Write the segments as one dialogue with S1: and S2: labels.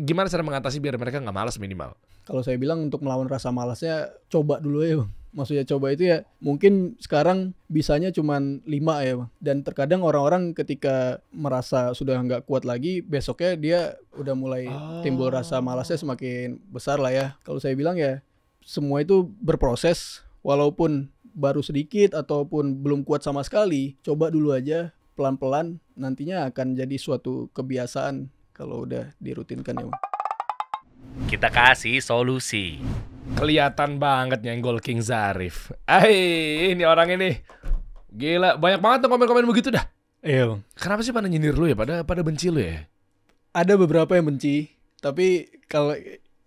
S1: gimana cara mengatasi biar mereka nggak malas minimal?
S2: Kalau saya bilang untuk melawan rasa malasnya coba dulu ya bang. Maksudnya coba itu ya mungkin sekarang bisanya cuma lima ya bang. Dan terkadang orang-orang ketika merasa sudah nggak kuat lagi besoknya dia udah mulai oh. timbul rasa ah. malasnya semakin besar lah ya. Kalau saya bilang ya semua itu berproses walaupun baru sedikit ataupun belum kuat sama sekali coba dulu aja pelan-pelan nantinya akan jadi suatu kebiasaan kalau udah dirutinkan
S1: ya. Kita kasih solusi. Kelihatan banget nyenggol King Zarif. Hai, ini orang ini. Gila, banyak banget tuh komen-komen begitu dah. Iya, Kenapa sih pada nyindir lu ya? Pada pada benci lu ya? Ada beberapa yang benci, tapi kalau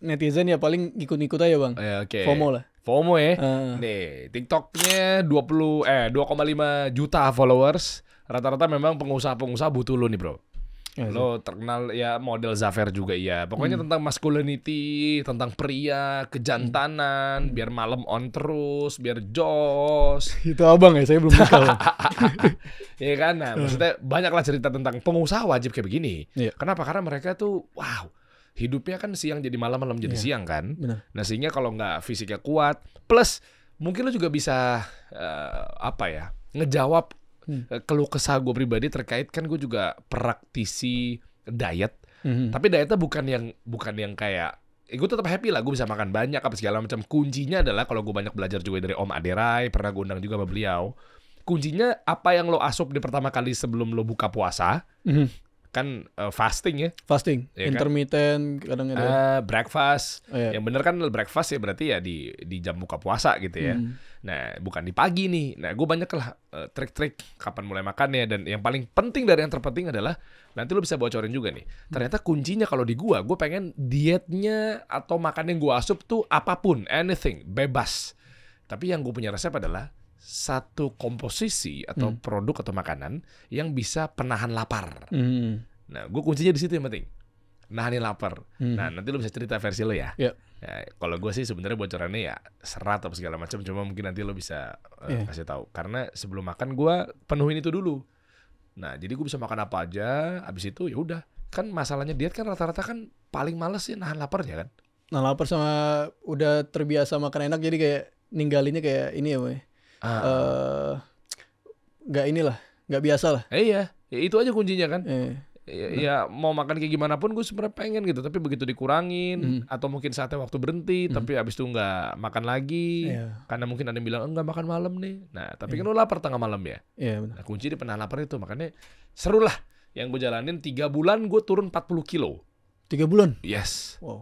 S1: netizen ya paling ikut-ikut aja, Bang. Eh, oke. Okay. FOMO lah. FOMO ya. Uh. Nih, TikToknya 20 eh 2,5 juta followers. Rata-rata memang pengusaha-pengusaha butuh lu nih, Bro. Ya, lo terkenal ya model Zafer juga ya Pokoknya hmm. tentang masculinity, tentang pria, kejantanan, hmm. biar malam on terus, biar jos. Itu abang ya, saya belum tahu. Iya kan, nah, maksudnya hmm. banyaklah cerita tentang pengusaha wajib kayak begini. Ya. Kenapa? Karena mereka tuh wow, hidupnya kan siang jadi malam, malam jadi ya. siang kan. Benar. Nah sehingga kalau nggak fisiknya kuat, plus mungkin lo juga bisa uh, apa ya ngejawab hmm. Eh, keluh kesah gue pribadi terkait kan gue juga praktisi diet hmm. tapi dietnya bukan yang bukan yang kayak eh, gue tetap happy lah gue bisa makan banyak apa segala macam kuncinya adalah kalau gue banyak belajar juga dari Om Aderai pernah gue undang juga sama beliau kuncinya apa yang lo asup di pertama kali sebelum lo buka puasa mm -hmm kan uh, fasting ya fasting ya intermittent kan? kadang ada uh, eh, breakfast oh, iya. yang benar kan breakfast ya berarti ya di di jam buka puasa gitu ya hmm. nah bukan di pagi nih nah gue banyak lah uh, trik-trik kapan mulai makannya dan yang paling penting dari yang terpenting adalah nanti lo bisa bocorin juga nih hmm. ternyata kuncinya kalau di gua gue pengen dietnya atau makan yang gue asup tuh apapun anything bebas tapi yang gue punya resep adalah satu komposisi atau hmm. produk atau makanan yang bisa penahan lapar. Hmm. Nah, gue kuncinya di situ yang penting. Nahanin lapar. Hmm. Nah, nanti lu bisa cerita versi lo ya. Yep. Ya. ya kalau gue sih sebenarnya bocorannya ya serat atau segala macam, cuma mungkin nanti lo bisa uh, eh, yeah. kasih tahu. Karena sebelum makan gue penuhin itu dulu. Nah, jadi gue bisa makan apa aja, abis itu ya udah. Kan masalahnya diet kan rata-rata kan paling males sih nahan lapar ya kan.
S2: Nah, lapar sama udah terbiasa makan enak jadi kayak ninggalinnya kayak ini ya, Boy ah. uh, eh, gak inilah nggak biasa
S1: lah eh, iya ya, itu aja kuncinya kan eh. Ya, ya mau makan kayak gimana pun gue sebenarnya pengen gitu tapi begitu dikurangin mm. atau mungkin saatnya waktu berhenti mm. tapi abis itu nggak makan lagi yeah. karena mungkin ada yang bilang enggak makan malam nih nah tapi yeah. kan lo lapar tengah malam ya yeah, iya, nah kunci di pernah lapar itu makanya seru lah yang gue jalanin tiga bulan gue turun 40 kilo tiga bulan yes wow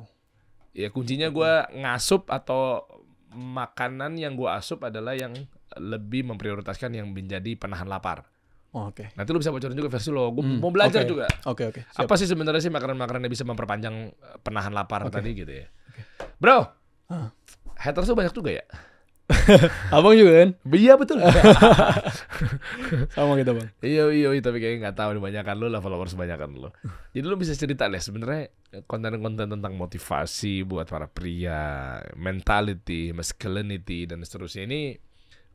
S1: ya kuncinya gue ngasup atau makanan yang gue asup adalah yang lebih memprioritaskan yang menjadi penahan lapar. Oh, Oke. Okay. Nanti lu bisa bocorin juga versi lo. Gue hmm, mau belajar okay. juga. Oke okay, oke. Okay, Apa sih sebenarnya sih makanan-makanan yang bisa memperpanjang eh, penahan lapar okay. tadi gitu ya? Okay. Bro, huh. haters tuh banyak juga ya? Abang juga kan? Iya betul. Sama kita bang. Iya, iya iya tapi kayaknya nggak tahu kebanyakan lo lah followers kebanyakan lo. Jadi lo bisa cerita deh sebenarnya konten-konten tentang motivasi buat para pria, mentality, masculinity dan seterusnya ini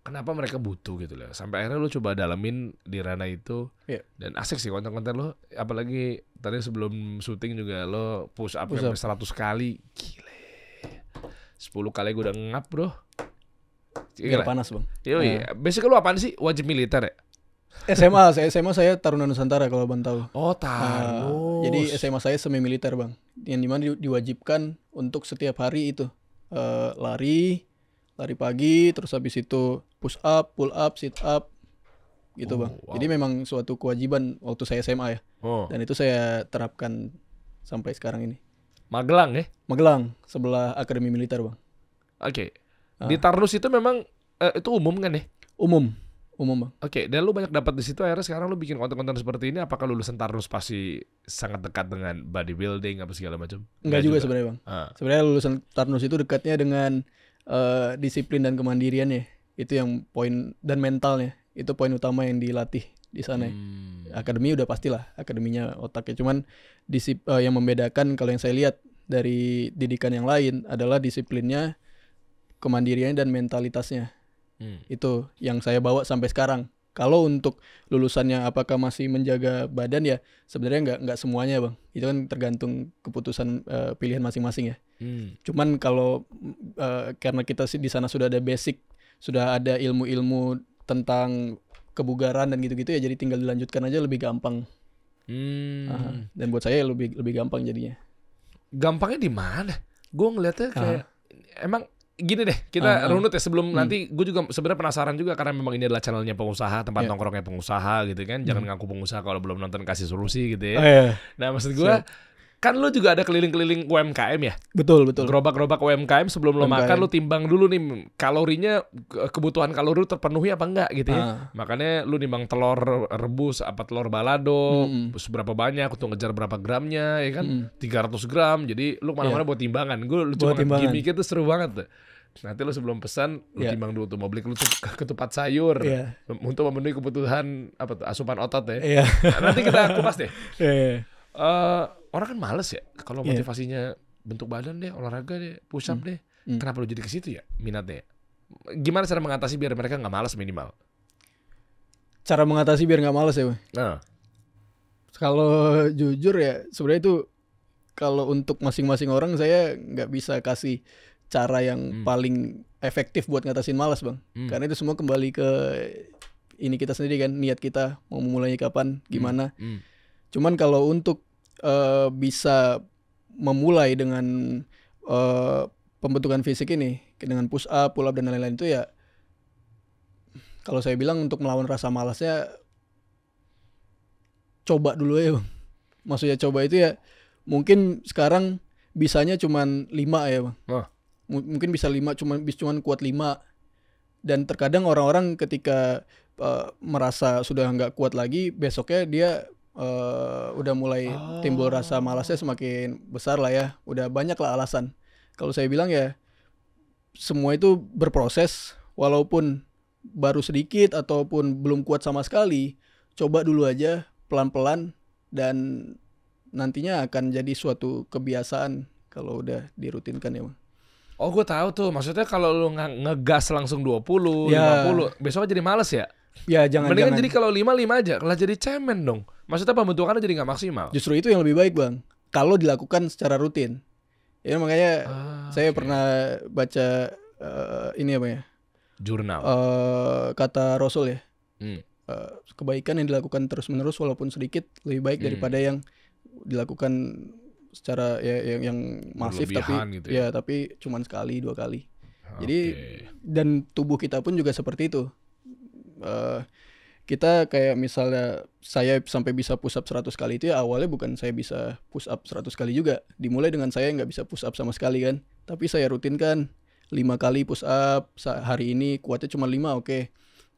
S1: kenapa mereka butuh gitu loh. Sampai akhirnya lo coba dalamin di ranah itu yeah. dan asik sih konten-konten lo. Apalagi tadi sebelum syuting juga lo push up, push up. 100 kali. Gila. 10 kali gue udah ngap bro gak iya panas bang. Yo iya. Nah. Basic lu apaan sih? Wajib militer ya?
S2: SMA, saya SMA saya Taruna Nusantara kalau bang tahu. Oh Taruna. Uh, jadi SMA saya semi militer bang, yang dimana diwajibkan untuk setiap hari itu uh, lari, lari pagi, terus habis itu push up, pull up, sit up, gitu oh, bang. Wow. Jadi memang suatu kewajiban waktu saya SMA ya. Oh. Dan itu saya terapkan sampai sekarang ini.
S1: Magelang ya? Magelang, sebelah Akademi Militer bang. Oke. Okay. Di ah. Tarnus itu memang uh, itu umum kan ya? Umum. Umum bang. Oke, okay, dan lu banyak dapat di situ akhirnya sekarang lu bikin konten-konten seperti ini apakah lulusan Tarnus pasti sangat dekat dengan bodybuilding apa segala macam? Enggak, Enggak juga, juga. sebenarnya bang. Uh.
S2: Sebenarnya lulusan Tarnus itu dekatnya dengan uh, disiplin dan kemandirian ya. itu yang poin dan mentalnya itu poin utama yang dilatih di sana. Ya. Hmm. Akademi udah pastilah akademinya otaknya cuman disip, uh, yang membedakan kalau yang saya lihat dari didikan yang lain adalah disiplinnya kemandiriannya dan mentalitasnya. Hmm. Itu yang saya bawa sampai sekarang. Kalau untuk lulusannya apakah masih menjaga badan ya sebenarnya nggak nggak semuanya bang. Itu kan tergantung keputusan uh, pilihan masing-masing ya. Hmm. Cuman kalau uh, karena kita sih di sana sudah ada basic, sudah ada ilmu-ilmu tentang kebugaran dan gitu-gitu ya jadi tinggal dilanjutkan aja lebih gampang.
S1: Hmm. uh,
S2: Dan buat saya lebih lebih gampang jadinya.
S1: Gampangnya di mana? Gue ngeliatnya kayak emang gini deh kita uh, runut ya sebelum hmm. nanti gue juga sebenarnya penasaran juga karena memang ini adalah channelnya pengusaha tempat yeah. nongkrongnya pengusaha gitu kan jangan hmm. ngaku pengusaha kalau belum nonton kasih solusi gitu ya oh, yeah. nah maksud gue kan lu juga ada keliling-keliling UMKM ya betul betul gerobak-gerobak UMKM sebelum lo makan lu timbang dulu nih kalorinya kebutuhan kalori terpenuhi apa enggak gitu ya uh. makanya lu nimbang telur rebus apa telur balado hmm. seberapa banyak untuk ngejar berapa gramnya ya kan hmm. 300 gram jadi lu mana mana yeah. buat timbangan gue lu cuma gimmicknya tuh seru banget tuh nanti lo sebelum pesan lo yeah. timbang dulu tuh mau beli ketupat sayur yeah. untuk memenuhi kebutuhan apa tuh asupan otot ya. Yeah. Nah, nanti kita kupas deh. Yeah, yeah. Uh, orang kan males ya kalau ya. motivasinya yeah. bentuk badan deh, olahraga deh, push up mm. deh. Mm. Kenapa lo jadi ke situ ya minat deh Gimana cara mengatasi biar mereka nggak males minimal? Cara mengatasi biar nggak males ya,
S2: Nah. Kalau jujur ya sebenarnya itu kalau untuk masing-masing orang saya nggak bisa kasih cara yang hmm. paling efektif buat ngatasin malas bang hmm. karena itu semua kembali ke ini kita sendiri kan niat kita mau memulainya kapan hmm. gimana hmm. Hmm. cuman kalau untuk uh, bisa memulai dengan uh, pembentukan fisik ini dengan push up pull up dan lain-lain itu ya kalau saya bilang untuk melawan rasa malasnya coba dulu ya bang maksudnya coba itu ya mungkin sekarang bisanya cuman lima ya bang oh mungkin bisa lima cuma cuman kuat lima dan terkadang orang-orang ketika uh, merasa sudah nggak kuat lagi besoknya dia uh, udah mulai oh. timbul rasa malasnya semakin besar lah ya udah banyak lah alasan kalau saya bilang ya semua itu berproses walaupun baru sedikit ataupun belum kuat sama sekali coba dulu aja pelan-pelan dan nantinya akan jadi suatu kebiasaan kalau udah dirutinkan ya bang.
S1: Oh gue tahu tuh, maksudnya kalau lu nge ngegas langsung 20, ya. 50, besok jadi males ya?
S2: Ya jangan Mendingan jangan. jadi
S1: kalau 5, 5 aja, kalau jadi cemen dong Maksudnya pembentukannya jadi gak maksimal
S2: Justru itu yang lebih baik bang, kalau dilakukan secara rutin Ya makanya ah, saya okay. pernah baca uh, ini apa ya? Jurnal uh, Kata Rasul ya hmm. uh, Kebaikan yang dilakukan terus menerus walaupun sedikit lebih baik hmm. daripada yang dilakukan secara ya yang, yang masif tapi gitu ya. ya tapi cuman sekali dua kali. Okay. Jadi dan tubuh kita pun juga seperti itu. Uh, kita kayak misalnya saya sampai bisa push up 100 kali itu ya awalnya bukan saya bisa push up 100 kali juga. Dimulai dengan saya nggak bisa push up sama sekali kan. Tapi saya rutinkan lima kali push up hari ini kuatnya cuma lima oke. Okay.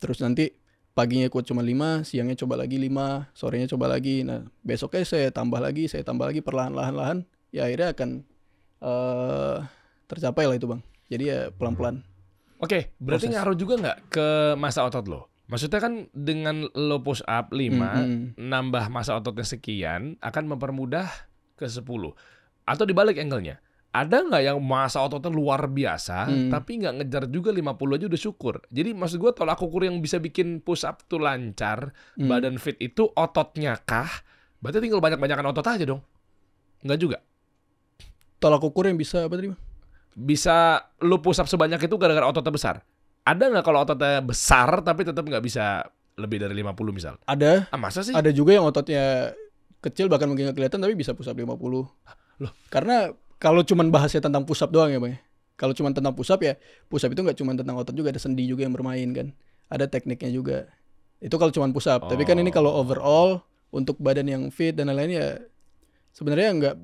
S2: Terus nanti paginya kuat cuma 5, siangnya coba lagi 5, sorenya coba lagi. Nah, besoknya saya tambah lagi, saya tambah lagi perlahan-lahan-lahan, ya akhirnya akan uh, tercapai lah itu, Bang. Jadi ya pelan-pelan. Oke, okay,
S1: berarti Proses. ngaruh juga nggak ke masa otot lo? Maksudnya kan dengan lo push up 5, mm -hmm. nambah masa ototnya sekian, akan mempermudah ke 10. Atau dibalik angle-nya? ada nggak yang masa ototnya luar biasa hmm. tapi nggak ngejar juga 50 aja udah syukur jadi maksud gue tolak ukur yang bisa bikin push up tuh lancar hmm. badan fit itu ototnya kah berarti tinggal banyak-banyakan otot aja dong nggak juga tolak ukur yang bisa apa tadi bisa lu push up sebanyak itu gara-gara ototnya besar ada nggak kalau ototnya besar tapi tetap nggak bisa lebih dari 50 misal ada ah, masa sih ada
S2: juga yang ototnya kecil bahkan mungkin nggak kelihatan tapi bisa push up 50 loh karena kalau cuman bahasnya tentang pusap doang ya bang ya? kalau cuman tentang pusap ya pusap itu nggak cuman tentang otot juga ada sendi juga yang bermain kan ada tekniknya juga itu kalau cuman pusap oh. tapi kan ini oh. kalau overall untuk badan yang fit dan lain-lain ya sebenarnya nggak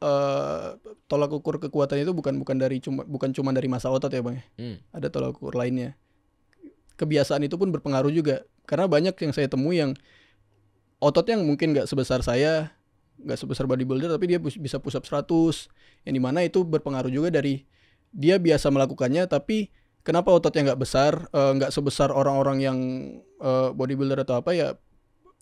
S2: uh, tolak ukur kekuatan itu bukan bukan dari cuma bukan cuma dari masa otot ya bang ya? hmm. ada tolak ukur lainnya kebiasaan itu pun berpengaruh juga karena banyak yang saya temui yang otot yang mungkin nggak sebesar saya nggak sebesar bodybuilder tapi dia bisa push up 100 yang dimana itu berpengaruh juga dari dia biasa melakukannya tapi kenapa ototnya nggak besar eh, nggak uh, sebesar orang-orang yang uh, bodybuilder atau apa ya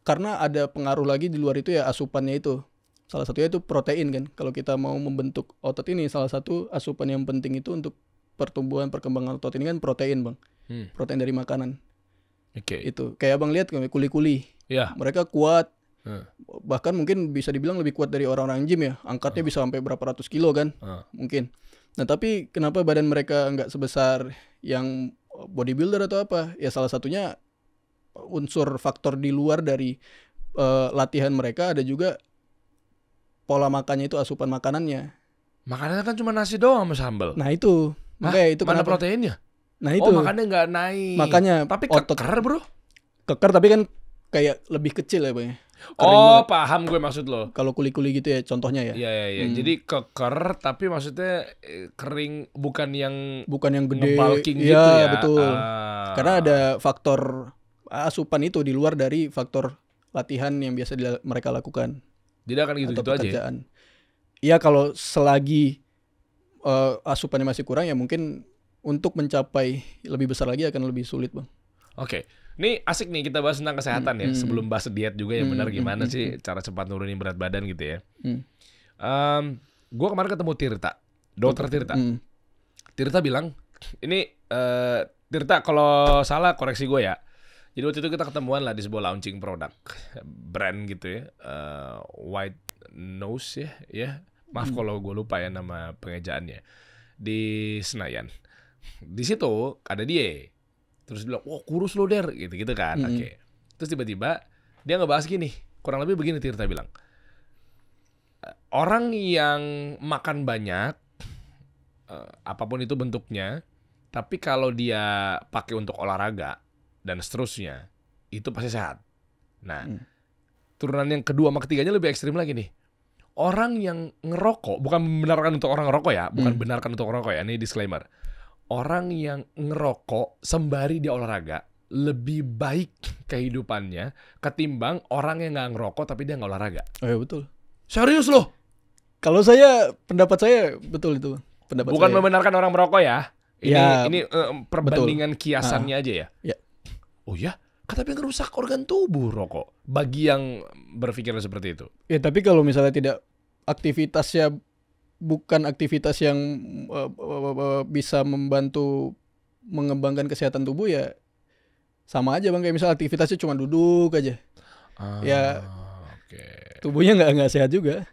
S2: karena ada pengaruh lagi di luar itu ya asupannya itu salah satunya itu protein kan kalau kita mau membentuk otot ini salah satu asupan yang penting itu untuk pertumbuhan perkembangan otot ini kan protein bang hmm. protein dari makanan Oke. Okay. Itu kayak abang lihat kuli-kuli. Yeah. Mereka kuat, Hmm. Bahkan mungkin bisa dibilang lebih kuat dari orang-orang gym ya. Angkatnya hmm. bisa sampai berapa ratus kilo kan? Hmm. Mungkin. Nah, tapi kenapa badan mereka nggak sebesar yang eh, bodybuilder atau apa? Ya salah satunya eh, unsur faktor di luar dari uh, latihan mereka ada juga pola makannya itu asupan makanannya.
S1: Makanannya kan cuma nasi doang sama sambal. Nah, itu. Makanya Hah? itu mana proteinnya? Nah, oh, itu. Oh, makannya nggak naik. Makanya
S2: tapi otot, Bro. Keker tapi kan kayak lebih kecil ya, Bang oh, banget.
S1: paham gue maksud lo. Kalau kuli-kuli gitu ya contohnya ya. Iya iya iya. Hmm. Jadi keker tapi maksudnya eh, kering bukan yang bukan yang gede. ya, gitu ya. betul. Ah. Karena
S2: ada faktor asupan itu di luar dari faktor latihan yang biasa mereka lakukan. Tidak akan gitu-gitu aja. Ya? Iya ya, kalau selagi uh, asupannya masih kurang ya mungkin untuk mencapai lebih besar lagi akan lebih sulit, Bang.
S1: Oke. Okay. Ini asik nih kita bahas tentang kesehatan ya. Hmm. Sebelum bahas diet juga yang benar gimana hmm, sih cara cepat nurunin berat badan gitu ya. Hmm. Um, gue kemarin ketemu Tirta,
S2: dokter Tirta. Hmm.
S1: Tirta bilang, ini uh, Tirta kalau salah koreksi gue ya. Jadi waktu itu kita ketemuan lah di sebuah launching produk brand gitu ya, uh, White Nose ya, ya. Maaf hmm. kalau gue lupa ya nama pengejaannya di Senayan. Di situ ada dia terus dia bilang wah kurus lo der gitu gitu kan oke okay. terus tiba-tiba dia ngebahas gini kurang lebih begini Tirta bilang eh, orang yang makan banyak eh, apapun itu bentuknya tapi kalau dia pakai untuk olahraga dan seterusnya itu pasti sehat nah mm. turunan yang kedua sama ketiganya lebih ekstrim lagi nih orang yang ngerokok bukan membenarkan untuk orang ngerokok ya bukan hmm. benarkan untuk orang ngerokok ya ini disclaimer orang yang ngerokok sembari dia olahraga lebih baik kehidupannya ketimbang orang yang nggak ngerokok tapi dia nggak olahraga. Oh ya betul. Serius loh. Kalau saya
S2: pendapat saya betul itu.
S1: Pendapat Bukan saya. membenarkan orang merokok ya.
S2: Ini ya, ini
S1: uh, perbandingan betul. kiasannya ha. Ah, ah. aja ya. ya. Oh ya, kata tapi ngerusak organ tubuh rokok bagi yang berpikiran seperti itu.
S2: Ya tapi kalau misalnya tidak aktivitasnya bukan aktivitas yang uh, bisa membantu mengembangkan kesehatan tubuh ya sama aja bang kayak misal aktivitasnya cuma duduk aja ah, ya okay. tubuhnya nggak nggak sehat juga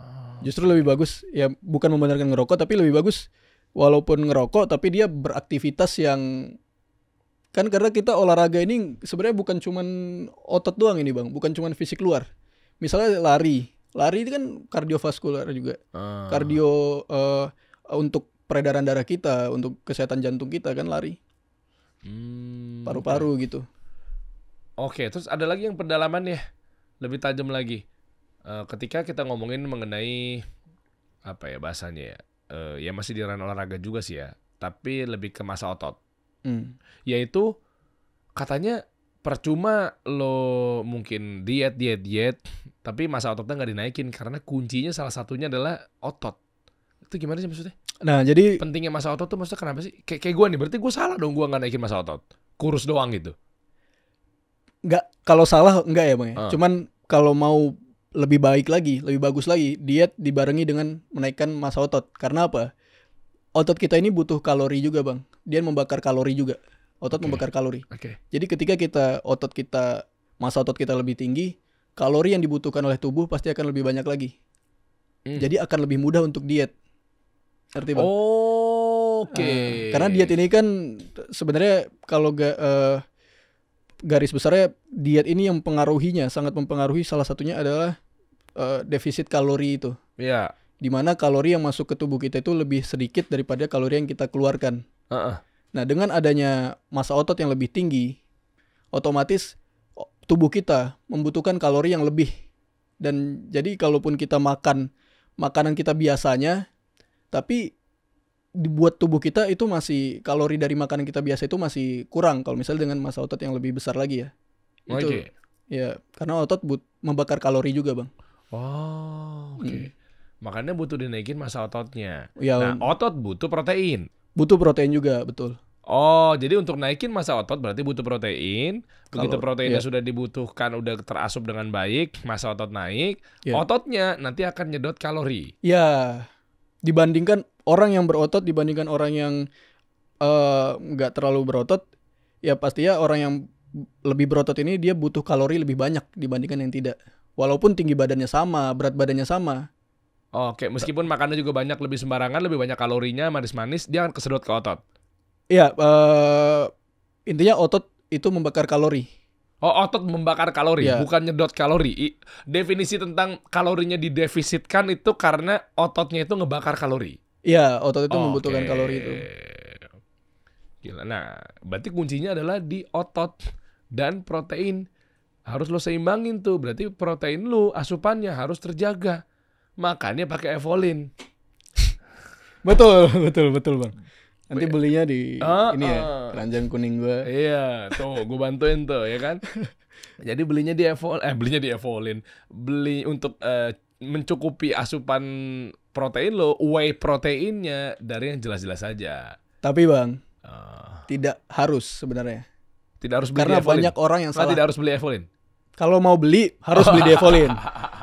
S2: ah. justru lebih bagus ya bukan membenarkan ngerokok tapi lebih bagus walaupun ngerokok tapi dia beraktivitas yang kan karena kita olahraga ini sebenarnya bukan cuman otot doang ini bang bukan cuman fisik luar misalnya lari lari itu kan kardiovaskular juga ah. kardio uh, untuk peredaran darah kita untuk kesehatan jantung kita kan lari
S1: hmm, paru-paru hmm, gitu oke terus ada lagi yang pendalaman ya lebih tajam lagi uh, ketika kita ngomongin mengenai apa ya bahasanya ya uh, ya masih di ranah olahraga juga sih ya tapi lebih ke masa otot hmm. yaitu katanya percuma lo mungkin diet diet diet tapi masa ototnya nggak dinaikin karena kuncinya salah satunya adalah otot itu gimana sih maksudnya nah jadi pentingnya masa otot tuh maksudnya kenapa sih Kay kayak gue nih berarti gue salah dong gue nggak naikin masa otot kurus doang gitu
S2: nggak kalau salah nggak ya bang ya uh. cuman kalau mau lebih baik lagi lebih bagus lagi diet dibarengi dengan menaikkan masa otot karena apa otot kita ini butuh kalori juga bang dia membakar kalori juga Otot okay. membakar kalori. Okay. Jadi ketika kita otot kita masa otot kita lebih tinggi, kalori yang dibutuhkan oleh tubuh pasti akan lebih banyak lagi. Hmm. Jadi akan lebih mudah untuk diet. Ngerti, Bang?
S1: Oh, Oke. Okay. Uh, karena diet
S2: ini kan sebenarnya kalau ga, uh, garis besarnya diet ini yang pengaruhinya sangat mempengaruhi salah satunya adalah uh, defisit kalori itu. Iya. Yeah. Dimana kalori yang masuk ke tubuh kita itu lebih sedikit daripada kalori yang kita keluarkan. Uh -uh. Nah, dengan adanya massa otot yang lebih tinggi, otomatis tubuh kita membutuhkan kalori yang lebih. Dan jadi kalaupun kita makan makanan kita biasanya, tapi dibuat tubuh kita itu masih kalori dari makanan kita biasa itu masih kurang kalau misalnya dengan massa otot yang lebih besar lagi ya. Oh, itu okay. ya iya, karena otot but membakar kalori juga, Bang.
S1: Oh, oke. Okay. Hmm. Makanya butuh dinaikin massa ototnya. Ya, nah, otot butuh protein.
S2: Butuh protein juga, betul.
S1: Oh, jadi untuk naikin masa otot berarti butuh protein. Begitu Kalau, proteinnya yeah. sudah dibutuhkan, udah terasup dengan baik, masa otot naik. Yeah. Ototnya nanti akan nyedot kalori.
S2: Ya, dibandingkan orang yang berotot dibandingkan orang yang eh, nggak uh, terlalu berotot, ya pasti ya orang yang lebih berotot ini dia butuh kalori lebih banyak dibandingkan yang tidak. Walaupun tinggi badannya sama, berat badannya sama.
S1: Oke, meskipun makannya juga banyak lebih sembarangan, lebih banyak kalorinya, manis-manis, dia akan kesedot ke otot.
S2: Iya, uh, intinya otot itu membakar kalori.
S1: Oh, otot membakar kalori, ya. bukan nyedot kalori. definisi tentang kalorinya didefisitkan itu karena ototnya itu ngebakar kalori.
S2: Iya, otot itu okay. membutuhkan kalori itu.
S1: Gila. Nah, berarti kuncinya adalah di otot dan protein. Harus lo seimbangin tuh. Berarti protein lo asupannya harus terjaga makannya pakai Evolin.
S2: betul, betul, betul bang. Nanti
S1: belinya di uh, ini ya, uh. keranjang kuning gua. Iya, tuh gua bantuin tuh ya kan. Jadi belinya di Evol, eh belinya di Evolin, beli untuk uh, mencukupi asupan protein lo, whey proteinnya dari yang jelas-jelas saja.
S2: Tapi bang, uh. tidak harus sebenarnya.
S1: Tidak harus beli Karena Evolin. banyak orang yang salah. Nah, tidak harus beli Evolin
S2: kalau mau beli harus beli Devolin.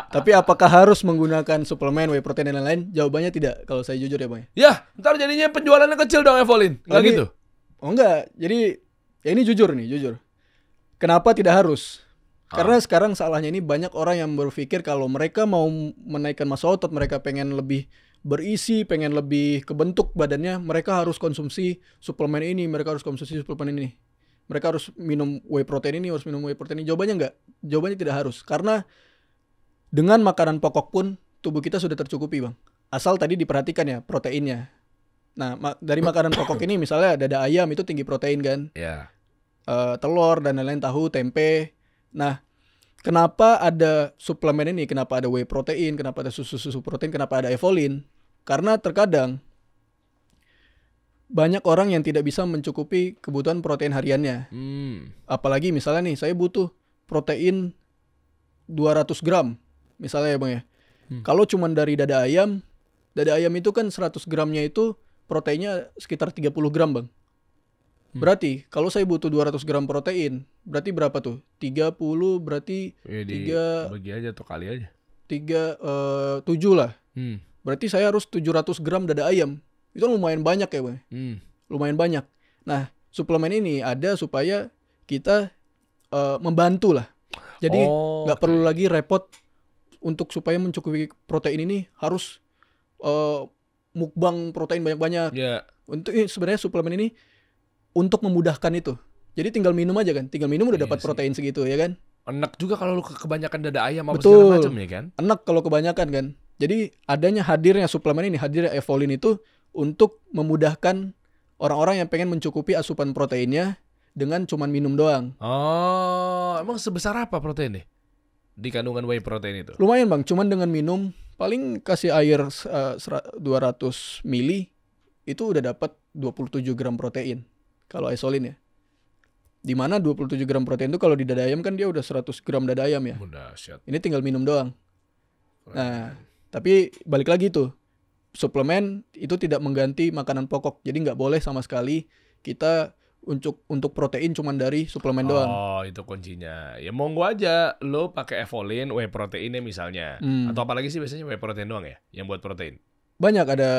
S2: Tapi apakah harus menggunakan suplemen whey protein dan lain-lain? Jawabannya tidak kalau saya jujur ya, Bang.
S1: Ya, ntar jadinya penjualannya kecil dong Evolin. Lagi gitu. Oh enggak.
S2: Jadi ya ini jujur nih, jujur. Kenapa tidak harus? Ah. Karena ah. sekarang salahnya ini banyak orang yang berpikir kalau mereka mau menaikkan massa otot, mereka pengen lebih berisi, pengen lebih kebentuk badannya, mereka harus konsumsi suplemen ini, mereka harus konsumsi suplemen ini mereka harus minum whey protein ini harus minum whey protein ini jawabannya enggak jawabannya tidak harus karena dengan makanan pokok pun tubuh kita sudah tercukupi bang asal tadi diperhatikan ya proteinnya nah ma dari makanan pokok ini misalnya dada ayam itu tinggi protein kan yeah. Iya. uh, telur dan lain-lain tahu tempe nah kenapa ada suplemen ini kenapa ada whey protein kenapa ada susu susu protein kenapa ada evolin karena terkadang banyak orang yang tidak bisa mencukupi kebutuhan protein hariannya.
S1: Hmm.
S2: Apalagi misalnya nih, saya butuh protein 200 gram, misalnya ya bang ya. Hmm. Kalau cuma dari dada ayam, dada ayam itu kan 100 gramnya itu proteinnya sekitar 30 gram bang. Hmm. Berarti kalau saya butuh 200 gram protein, berarti berapa tuh? 30 berarti
S1: ya, 3 bagi aja tuh kali aja.
S2: 3 uh, 7 lah. Hmm. Berarti saya harus 700 gram dada ayam. Itu lumayan banyak ya, Bang. Hmm. Lumayan banyak. Nah, suplemen ini ada supaya kita uh, membantu lah.
S1: Jadi oh, nggak oh,
S2: okay. perlu lagi repot untuk supaya mencukupi protein ini harus uh, mukbang protein banyak-banyak. Yeah. Untuk sebenarnya suplemen ini untuk memudahkan itu. Jadi tinggal minum aja kan, tinggal minum udah iya dapat protein segitu ya kan. Enak juga kalau lu kebanyakan dada ayam apa segala macam ya kan. Enak kalau kebanyakan kan. Jadi adanya hadirnya suplemen ini, hadirnya Evolin itu untuk memudahkan orang-orang yang pengen mencukupi asupan proteinnya dengan cuman minum doang.
S1: Oh, emang sebesar apa protein proteinnya? Di kandungan whey protein itu? Lumayan
S2: bang, cuman dengan minum paling kasih air uh, eh, 200 mili itu udah dapat 27 gram protein kalau isolin ya. Dimana 27 gram protein itu kalau di dada ayam kan dia udah 100 gram dada ayam ya. Ini tinggal minum doang. Nah, tapi balik lagi tuh suplemen itu tidak mengganti makanan pokok. Jadi nggak boleh sama sekali kita untuk untuk protein cuman dari suplemen oh, doang. Oh,
S1: itu kuncinya. Ya monggo aja lo pakai Evolin whey proteinnya misalnya. Hmm. Atau apalagi sih biasanya whey protein doang ya yang buat protein.
S2: Banyak ada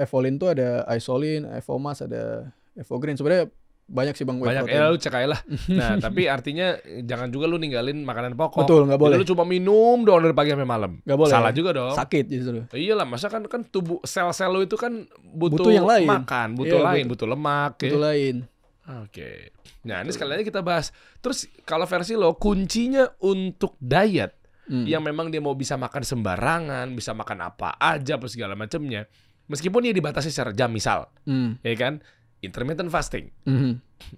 S2: Evolin tuh ada Isolin, Evomas, ada Evogreen.
S1: Sebenarnya banyak sih bang banyak ya lu cek aja lah nah tapi artinya jangan juga lu ninggalin makanan pokok betul nggak boleh Jadi lu cuma minum doang dari pagi sampai malam nggak boleh salah juga dong sakit justru iyalah masa kan kan tubuh sel-sel lu itu kan butuh, butuh yang lain makan butuh iya, lain butuh, butuh lemak ya. butuh ya. lain oke okay. nah ini sekali lagi kita bahas terus kalau versi lo kuncinya untuk diet hmm. yang memang dia mau bisa makan sembarangan bisa makan apa aja apa segala macamnya meskipun dia dibatasi secara jam misal hmm. ya kan intermittent fasting. Mm -hmm.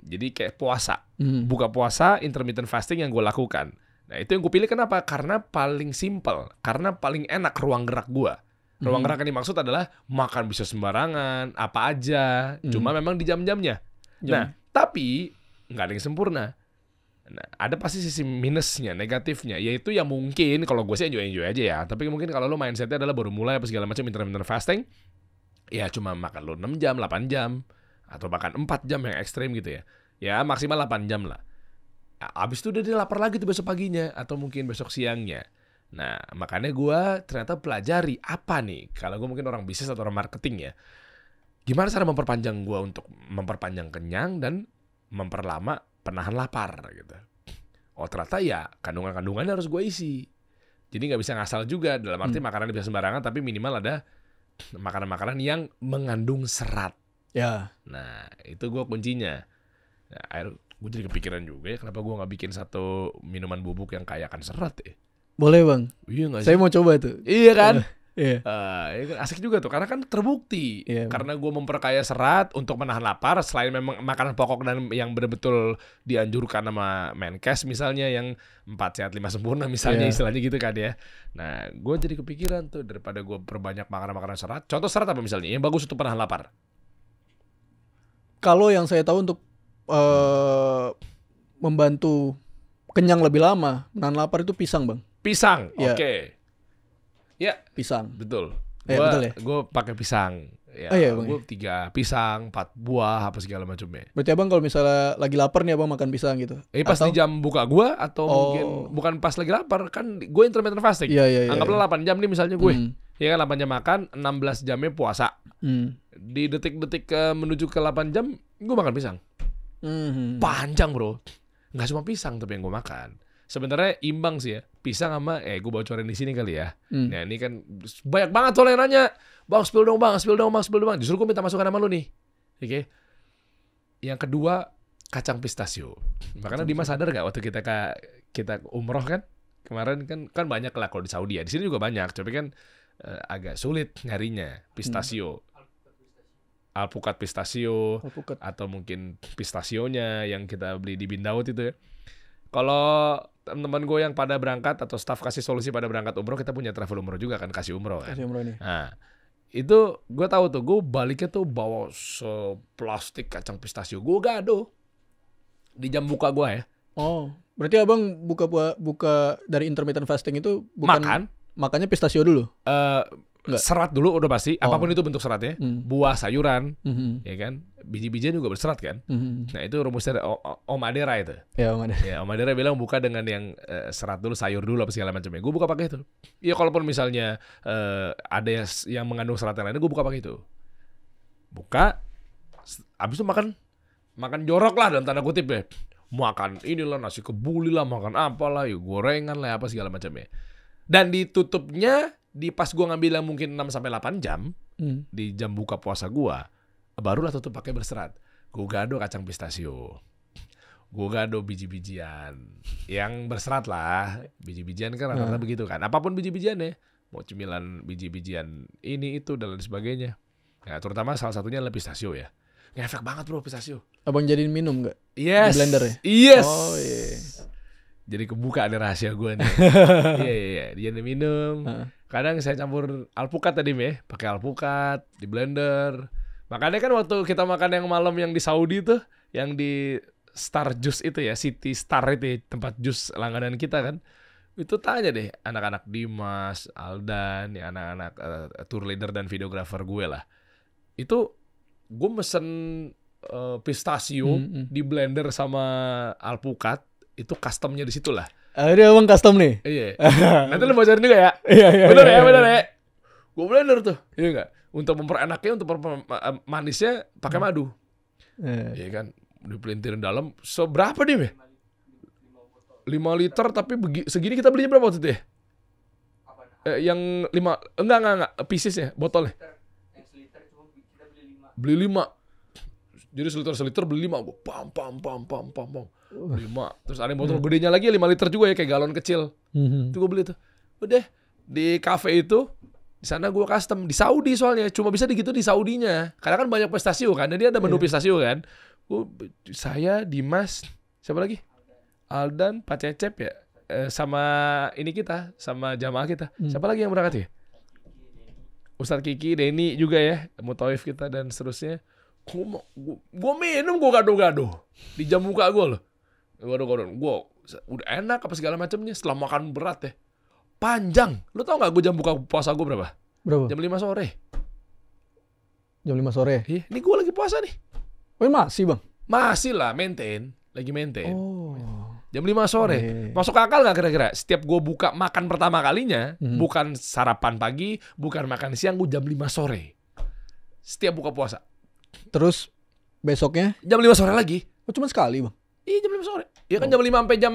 S1: Jadi kayak puasa. Mm -hmm. Buka puasa, intermittent fasting yang gue lakukan. Nah itu yang gue pilih kenapa? Karena paling simple. Karena paling enak ruang gerak gue. Mm-hmm. Ruang mm -hmm. gerak yang dimaksud adalah makan bisa sembarangan, apa aja. Mm -hmm. Cuma memang di jam-jamnya. Jam. Nah, tapi nggak ada yang sempurna. Nah, ada pasti sisi minusnya, negatifnya, yaitu yang mungkin kalau gue sih enjoy-enjoy aja ya, tapi mungkin kalau lo mindsetnya adalah baru mulai apa segala macam intermittent fasting, ya cuma makan lo 6 jam, 8 jam, atau bahkan 4 jam yang ekstrim gitu ya. Ya maksimal 8 jam lah. Abis itu udah dia lapar lagi tuh besok paginya atau mungkin besok siangnya. Nah makanya gue ternyata pelajari apa nih kalau gue mungkin orang bisnis atau orang marketing ya. Gimana cara memperpanjang gue untuk memperpanjang kenyang dan memperlama penahan lapar gitu. Oh ternyata ya kandungan-kandungannya harus gue isi. Jadi nggak bisa ngasal juga dalam arti hmm. makanan bisa sembarangan tapi minimal ada makanan-makanan yang mengandung serat Ya. Nah itu gue kuncinya. Nah, air gue jadi kepikiran juga ya kenapa gue nggak bikin satu minuman bubuk yang kaya akan serat ya.
S2: Boleh bang. Iya gak sih? Saya mau coba itu. Iya kan.
S1: Iya. Yeah. Uh, iya kan? asik juga tuh karena kan terbukti yeah. karena gue memperkaya serat untuk menahan lapar selain memang makanan pokok dan yang benar betul dianjurkan sama Menkes misalnya yang empat sehat lima sempurna misalnya yeah. istilahnya gitu kan ya. Nah gue jadi kepikiran tuh daripada gue perbanyak makanan makanan serat. Contoh serat apa misalnya yang bagus untuk menahan lapar?
S2: kalau yang saya tahu untuk uh, membantu kenyang lebih lama, menahan lapar itu pisang, Bang.
S1: Pisang. Ya. Oke. Okay. Ya. Pisang. Betul. Ya, gua, betul ya. Gue pakai pisang. Ya, oh, iya, bang, gue ya. tiga pisang, empat buah, apa segala macamnya.
S2: Berarti abang kalau misalnya lagi lapar nih abang makan pisang gitu? Eh pas atau... di
S1: jam buka gue atau oh. mungkin bukan pas lagi lapar kan gue intermittent fasting. Iya, iya, iya, Anggaplah iya. delapan 8 jam nih misalnya gue. Hmm. Ya kan 8 jam makan, 16 jamnya puasa. Hmm. Di detik-detik ke eh, menuju ke 8 jam, gue makan pisang. Hmm. Panjang bro. Nggak cuma pisang tapi yang gue makan. Sebenarnya imbang sih ya. Pisang sama, eh gue bocorin di sini kali ya. Hmm. Nah ini kan banyak banget soal nanya. Bang, spill dong bang, spill dong bang, spill dong bang. Justru gue minta masukan sama lu nih. Oke. Okay? Yang kedua, kacang pistachio. Makanya Dimas sadar gak waktu kita ke, kita umroh kan? Kemarin kan kan banyak lah kalau di Saudi ya. Di sini juga banyak, tapi kan eh, agak sulit nyarinya hmm. pistachio. Hmm alpukat pistasio alpukat. atau mungkin pistasionya yang kita beli di Bindaut itu ya. Kalau teman-teman gue yang pada berangkat atau staff kasih solusi pada berangkat umroh, kita punya travel umroh juga kan kasih umroh kan. Kasih umroh nih. Nah, itu gue tahu tuh gue baliknya tuh bawa se plastik kacang pistasio gue gado di jam buka gue ya.
S2: Oh, berarti abang buka buka dari intermittent fasting itu bukan makan makanya pistasio dulu?
S1: Eh Nggak. serat dulu udah pasti oh. apapun itu bentuk seratnya ya buah sayuran hmm ya kan biji-bijian juga berserat kan hmm nah itu rumusnya o- o- Om Adera itu ya Om Adera ya Om Adera bilang buka dengan yang uh, serat dulu sayur dulu apa segala macamnya gue buka pakai itu ya kalaupun misalnya uh, ada yang mengandung serat yang lain gue buka pakai itu buka abis itu makan makan jorok lah dalam tanda kutip ya makan inilah nasi kebuli lah makan apalah ya gorengan lah apa segala macamnya dan ditutupnya di pas gua ngambil yang mungkin 6 sampai 8 jam hmm. di jam buka puasa gua barulah tutup pakai berserat. Gua gado kacang pistasio, Gua gado biji-bijian yang berserat lah. Biji-bijian kan rata-rata hmm. begitu kan. Apapun biji-bijian ya, mau cemilan biji-bijian ini itu dan lain sebagainya. Ya terutama salah satunya adalah pistachio ya. Ngefek banget bro pistasio.
S2: Abang jadiin minum gak? Yes. Di blender ya? Yes. Oh iya.
S1: Yeah. Jadi kebuka ada rahasia gue nih. Iya iya iya. Dia minum. Uh kadang saya campur alpukat tadi meh pakai alpukat di blender makanya kan waktu kita makan yang malam yang di Saudi tuh yang di Star Juice itu ya City Star itu ya, tempat jus langganan kita kan itu tanya deh anak-anak Dimas, Aldan, ya anak-anak uh, tour leader dan videografer gue lah. Itu gue mesen uh, pistachio mm -hmm. di blender sama alpukat itu customnya di situ
S2: Akhirnya eh, emang custom nih. Iya. iya, iya, iya. Nanti lu bocorin juga ya. Iya iya. Bener ya, bener ya.
S1: Gue bener tuh. Iya enggak? Untuk memperenaknya, untuk memper manisnya pakai hmm. madu. Iya yeah. kan? Dipelintirin dalam seberapa nih, Beh? 5 liter tapi begi, segini kita belinya berapa waktu itu ya? Eh, yang 5 enggak enggak enggak ya, botolnya. Beli 5. Jadi seliter seliter beli lima, gue pam pam pam pam pam pam lima. Terus ada botol hmm. gedenya lagi lima liter juga ya kayak galon kecil. Hmm. Itu gue beli tuh. Udah di kafe itu di sana gue custom di Saudi soalnya cuma bisa di gitu di Saudinya. Karena kan banyak pistachio kan, jadi ada menu yeah. pistachio kan. Gue, saya Dimas siapa lagi? Aldan, Pak Cecep ya, e, sama ini kita, sama jamaah kita. Hmm. Siapa lagi yang berangkat ya? Ustadz Kiki, Denny juga ya, Mutawif kita dan seterusnya gue gua, minum gua gado-gado di jam buka gue loh gado-gado gue udah enak apa segala macamnya setelah makan berat ya panjang lo tau gak gue jam buka puasa gue berapa berapa jam lima sore jam lima sore iya ini gua lagi puasa nih oh masih bang masih lah maintain lagi maintain oh. Jam lima sore. Oh, iya. Masuk akal gak kira-kira? Setiap gue buka makan pertama kalinya, hmm. bukan sarapan pagi, bukan makan siang, gue jam lima sore. Setiap buka puasa.
S2: Terus besoknya?
S1: Jam 5 sore lagi. Oh, cuma sekali, Bang. Iya, jam 5 sore. Iya kan oh. jam 5 sampai jam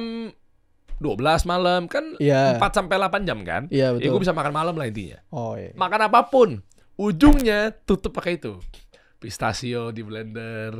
S1: 12 malam kan yeah. Iya. 4 sampai 8 jam kan? Iya, yeah, betul. Ya gue bisa makan malam lah intinya. Oh, iya. Makan apapun. Ujungnya tutup pakai itu. Pistachio di blender.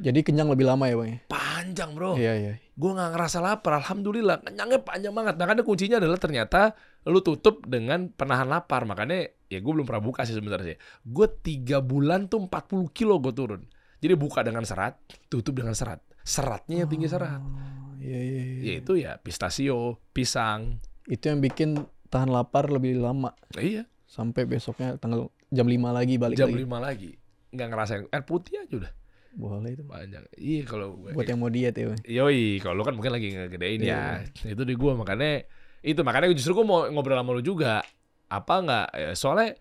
S1: Jadi
S2: kenyang lebih lama ya, Bang? Ya?
S1: Panjang, Bro. Iya, iya. iya gue nggak ngerasa lapar alhamdulillah kenyangnya panjang banget makanya kuncinya adalah ternyata lu tutup dengan penahan lapar makanya ya gue belum pernah buka sih sebenarnya gue tiga bulan tuh 40 kilo gue turun jadi buka dengan serat tutup dengan serat seratnya yang tinggi serat oh, iya, iya, iya. yaitu ya pistasio pisang
S2: itu yang bikin tahan lapar lebih lama iya sampai besoknya tanggal jam 5
S1: lagi balik jam lagi. 5 lagi nggak ngerasain air putih aja udah boleh itu. banyak. Iya kalau Buat yang mau diet ya. Yoi, kalau lu kan mungkin lagi ngegedein ini. ya. Iya. Itu di gua makanya itu makanya justru gue mau ngobrol sama lu juga. Apa nggak? Ya, soalnya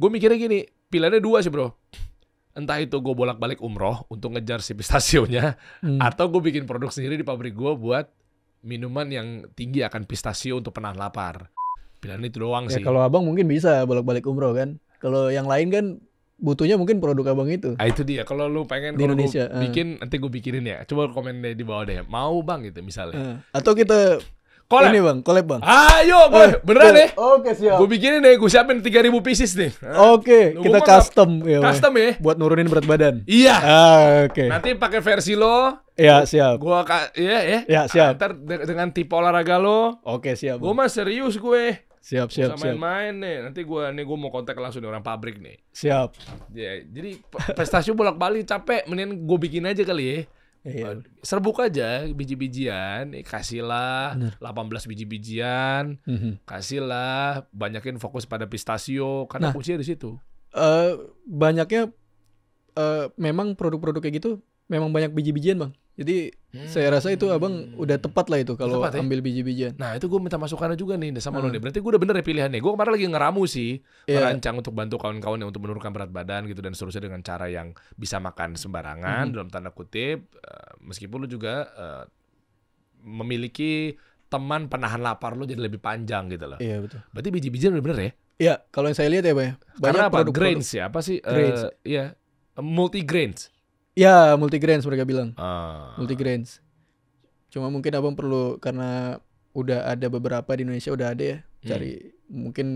S1: gue mikirnya gini, pilihannya dua sih bro. Entah itu gue bolak-balik umroh untuk ngejar si pistasionya, hmm. atau gue bikin produk sendiri di pabrik gua buat minuman yang tinggi akan pistasio untuk penahan lapar. Pilihan itu doang ya, sih. Kalau abang
S2: mungkin bisa bolak-balik umroh kan. Kalau yang lain kan butuhnya mungkin produk abang itu. Ah itu
S1: dia. Kalau lu pengen di Indonesia ah. gua bikin uh. nanti gue bikinin ya. Coba komen deh di bawah deh. Mau bang gitu misalnya. Uh.
S2: Atau kita
S1: Collab. Ini bang, collab bang. Ayo, eh, bang. Eh, Beneran nih. Ya? Oke, okay, siap. Gue bikinin deh, gue siapin 3000 pieces nih. Ah. Oke, okay, kita custom. Ya, custom ya. Buat nurunin berat badan. Iya. Ah, Oke. Okay. Nanti pakai versi lo.
S2: Iya, siap.
S1: Gua ya, ya. Ya, siap. Ntar dengan tipe olahraga lo. Oke, okay, siap. Gue mah serius gue. Siap, siap, siap main nih. Nanti gue nih gue mau kontak langsung nih orang pabrik nih. Siap. Ya, jadi prestasi bolak-balik capek, mendingan gue bikin aja kali ya. Iya. Serbuk aja biji-bijian, kasihlah Bener. 18 biji-bijian, mm -hmm. kasihlah banyakin fokus pada pistasio karena nah, fungsinya di situ.
S2: Uh, banyaknya uh, memang produk-produk kayak gitu memang banyak biji-bijian, Bang. Jadi hmm. saya rasa itu hmm. abang udah tepat lah itu kalau tepat, ya? ambil biji-bijian. Nah itu gue
S1: minta masukannya juga nih sama hmm. lo nih. Berarti gue udah bener ya pilihannya. Gue kemarin lagi ngeramu sih, yeah. merancang untuk bantu kawan-kawan yang untuk menurunkan berat badan gitu dan seterusnya dengan cara yang bisa makan sembarangan hmm. dalam tanda kutip. Uh, meskipun lo juga uh, memiliki teman penahan lapar lo jadi lebih panjang gitu loh. Iya yeah, betul. Berarti biji-bijian udah bener, ya?
S2: Iya, kalau yang saya lihat ya Pak ya. Karena apa? Produk -produk. Grains ya, apa sih? Eh, grains. Uh,
S1: iya, multi grains.
S2: Ya, multi multigrains mereka bilang. Ah. Multigrains. Cuma mungkin abang perlu karena udah ada beberapa di Indonesia udah ada ya. Hmm. Cari mungkin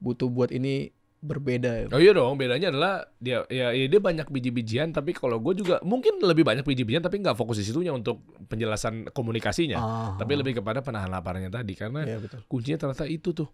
S2: butuh buat ini berbeda. Ya.
S1: Oh iya dong, bedanya adalah dia ya, ya dia banyak biji-bijian tapi kalau gue juga mungkin lebih banyak biji-bijian tapi nggak fokus di situnya untuk penjelasan komunikasinya, ah. tapi lebih kepada penahan laparnya tadi karena ya, betul. kuncinya ternyata itu tuh.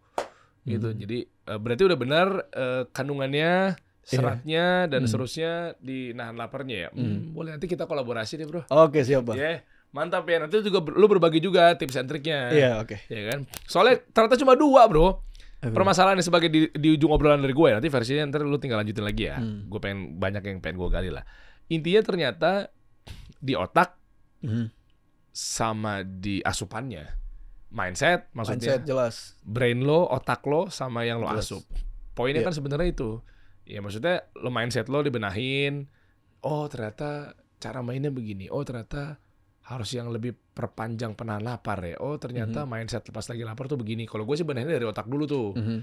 S1: Gitu. Hmm. Jadi eh, berarti udah benar eh, kandungannya Iya. seratnya yeah. dan hmm. seterusnya di nahan laparnya ya. Hmm. hmm. Boleh nanti kita kolaborasi nih Bro. Oke, okay, siap, Bang. Yeah. Mantap ya. Nanti juga lu berbagi juga tips and triknya. Iya, yeah, oke. Okay. Ya kan? Soalnya ternyata cuma dua, Bro. permasalahan sebagai di, di ujung obrolan dari gue ya. Nanti versinya nanti lu tinggal lanjutin lagi ya. Hmm. Gue pengen banyak yang pengen gue gali lah. Intinya ternyata di otak hmm. sama di asupannya mindset maksudnya mindset jelas brain lo otak lo sama yang lo jelas. asup poinnya yeah. kan sebenarnya itu ya maksudnya lo mindset lo dibenahin oh ternyata cara mainnya begini oh ternyata harus yang lebih perpanjang penahan lapar ya oh ternyata mm -hmm. mindset lepas lagi lapar tuh begini kalau gue sih benahin dari otak dulu tuh mm -hmm.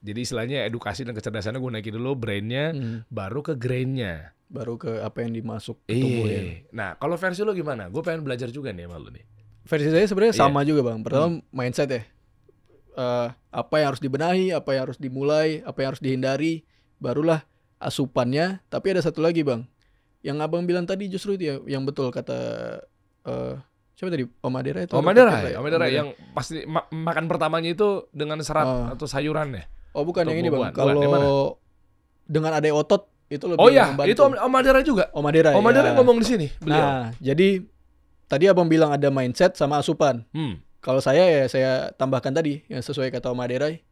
S1: Jadi istilahnya edukasi dan kecerdasannya gue naikin dulu brainnya, hmm. baru ke grainnya. Baru ke apa yang dimasuk ke iya. tubuh ya. Nah kalau versi lo gimana? Gue pengen belajar juga nih malu nih. Versi saya sebenarnya yeah. sama juga bang. Pertama hmm. mindset
S2: ya. Uh, apa yang harus dibenahi, apa yang harus dimulai, apa yang harus dihindari barulah asupannya. Tapi ada satu lagi bang, yang abang bilang tadi justru itu ya yang betul kata uh, siapa tadi Om Adera itu. Ya? Om Adera, Om Adera yang
S1: pasti ma makan pertamanya itu dengan serat uh, atau sayuran ya. Oh bukan yang ini bang, kalau
S2: dengan ada otot itu lebih Oh iya, itu Om,
S1: Adera juga. Om Adera. Om Adera ya. ngomong di sini. Nah, beliau. Nah,
S2: jadi tadi abang bilang ada mindset sama asupan. Hmm. Kalau saya ya saya tambahkan tadi yang sesuai kata Om Aderai,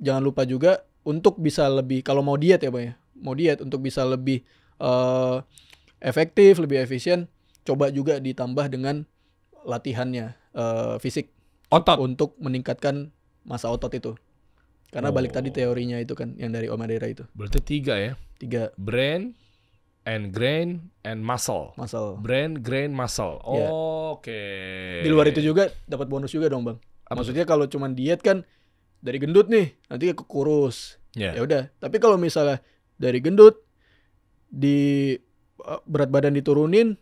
S2: jangan lupa juga untuk bisa lebih kalau mau diet ya bang ya mau diet untuk bisa lebih uh, efektif lebih efisien coba juga ditambah dengan latihannya uh, fisik otot untuk meningkatkan masa otot itu karena oh. balik tadi oh. teorinya itu kan yang dari Om itu
S1: berarti tiga ya tiga brain and grain and muscle muscle brain grain muscle yeah.
S2: oke okay. di luar itu juga dapat bonus juga dong bang maksudnya kalau cuman diet kan dari gendut nih nanti ke kurus yeah. ya udah tapi kalau misalnya dari gendut di e, berat badan diturunin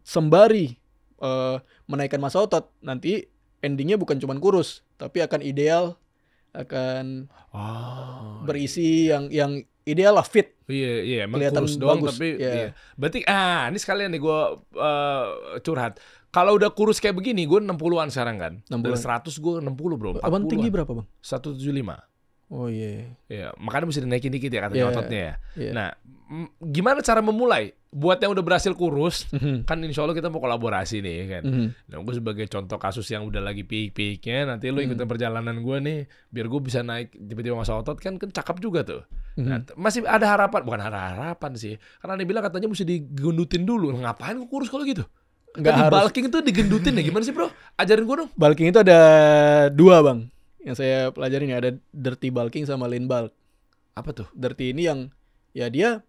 S2: sembari uh, menaikkan massa otot nanti endingnya bukan cuma kurus tapi akan ideal akan oh, berisi iya, iya. yang yang
S1: ideal lah fit. Iya iya emang kurus doang bagus. tapi yeah. iya. Berarti ah ini sekalian nih gue uh, curhat. Kalau udah kurus kayak begini, gue 60-an sekarang kan. 60 puluh seratus 100 gue 60 bro, Abang tinggi berapa bang? 175. Oh iya. Yeah. Ya, iya, makanya mesti dinaikin dikit ya katanya yeah, ototnya ya. Yeah. Nah, gimana cara memulai? Buat yang udah berhasil kurus, mm-hmm. kan insya Allah kita mau kolaborasi nih ya kan. Mm-hmm. Nah, gue sebagai contoh kasus yang udah lagi peak-peaknya, nanti lu ikutin mm-hmm. perjalanan gue nih, biar gue bisa naik tiba-tiba masa otot kan, kan cakep juga tuh. Mhm. Nah, masih ada harapan, bukan harapan sih. Karena dia bilang katanya mesti digundutin dulu. Ngapain gue kurus kalau gitu? Gak harus. bulking itu digendutin ya gimana sih bro? Ajarin gue dong.
S2: Balking itu ada dua bang yang saya pelajarin ya ada dirty bulking sama lean bulk. Apa tuh? Dirty ini yang ya dia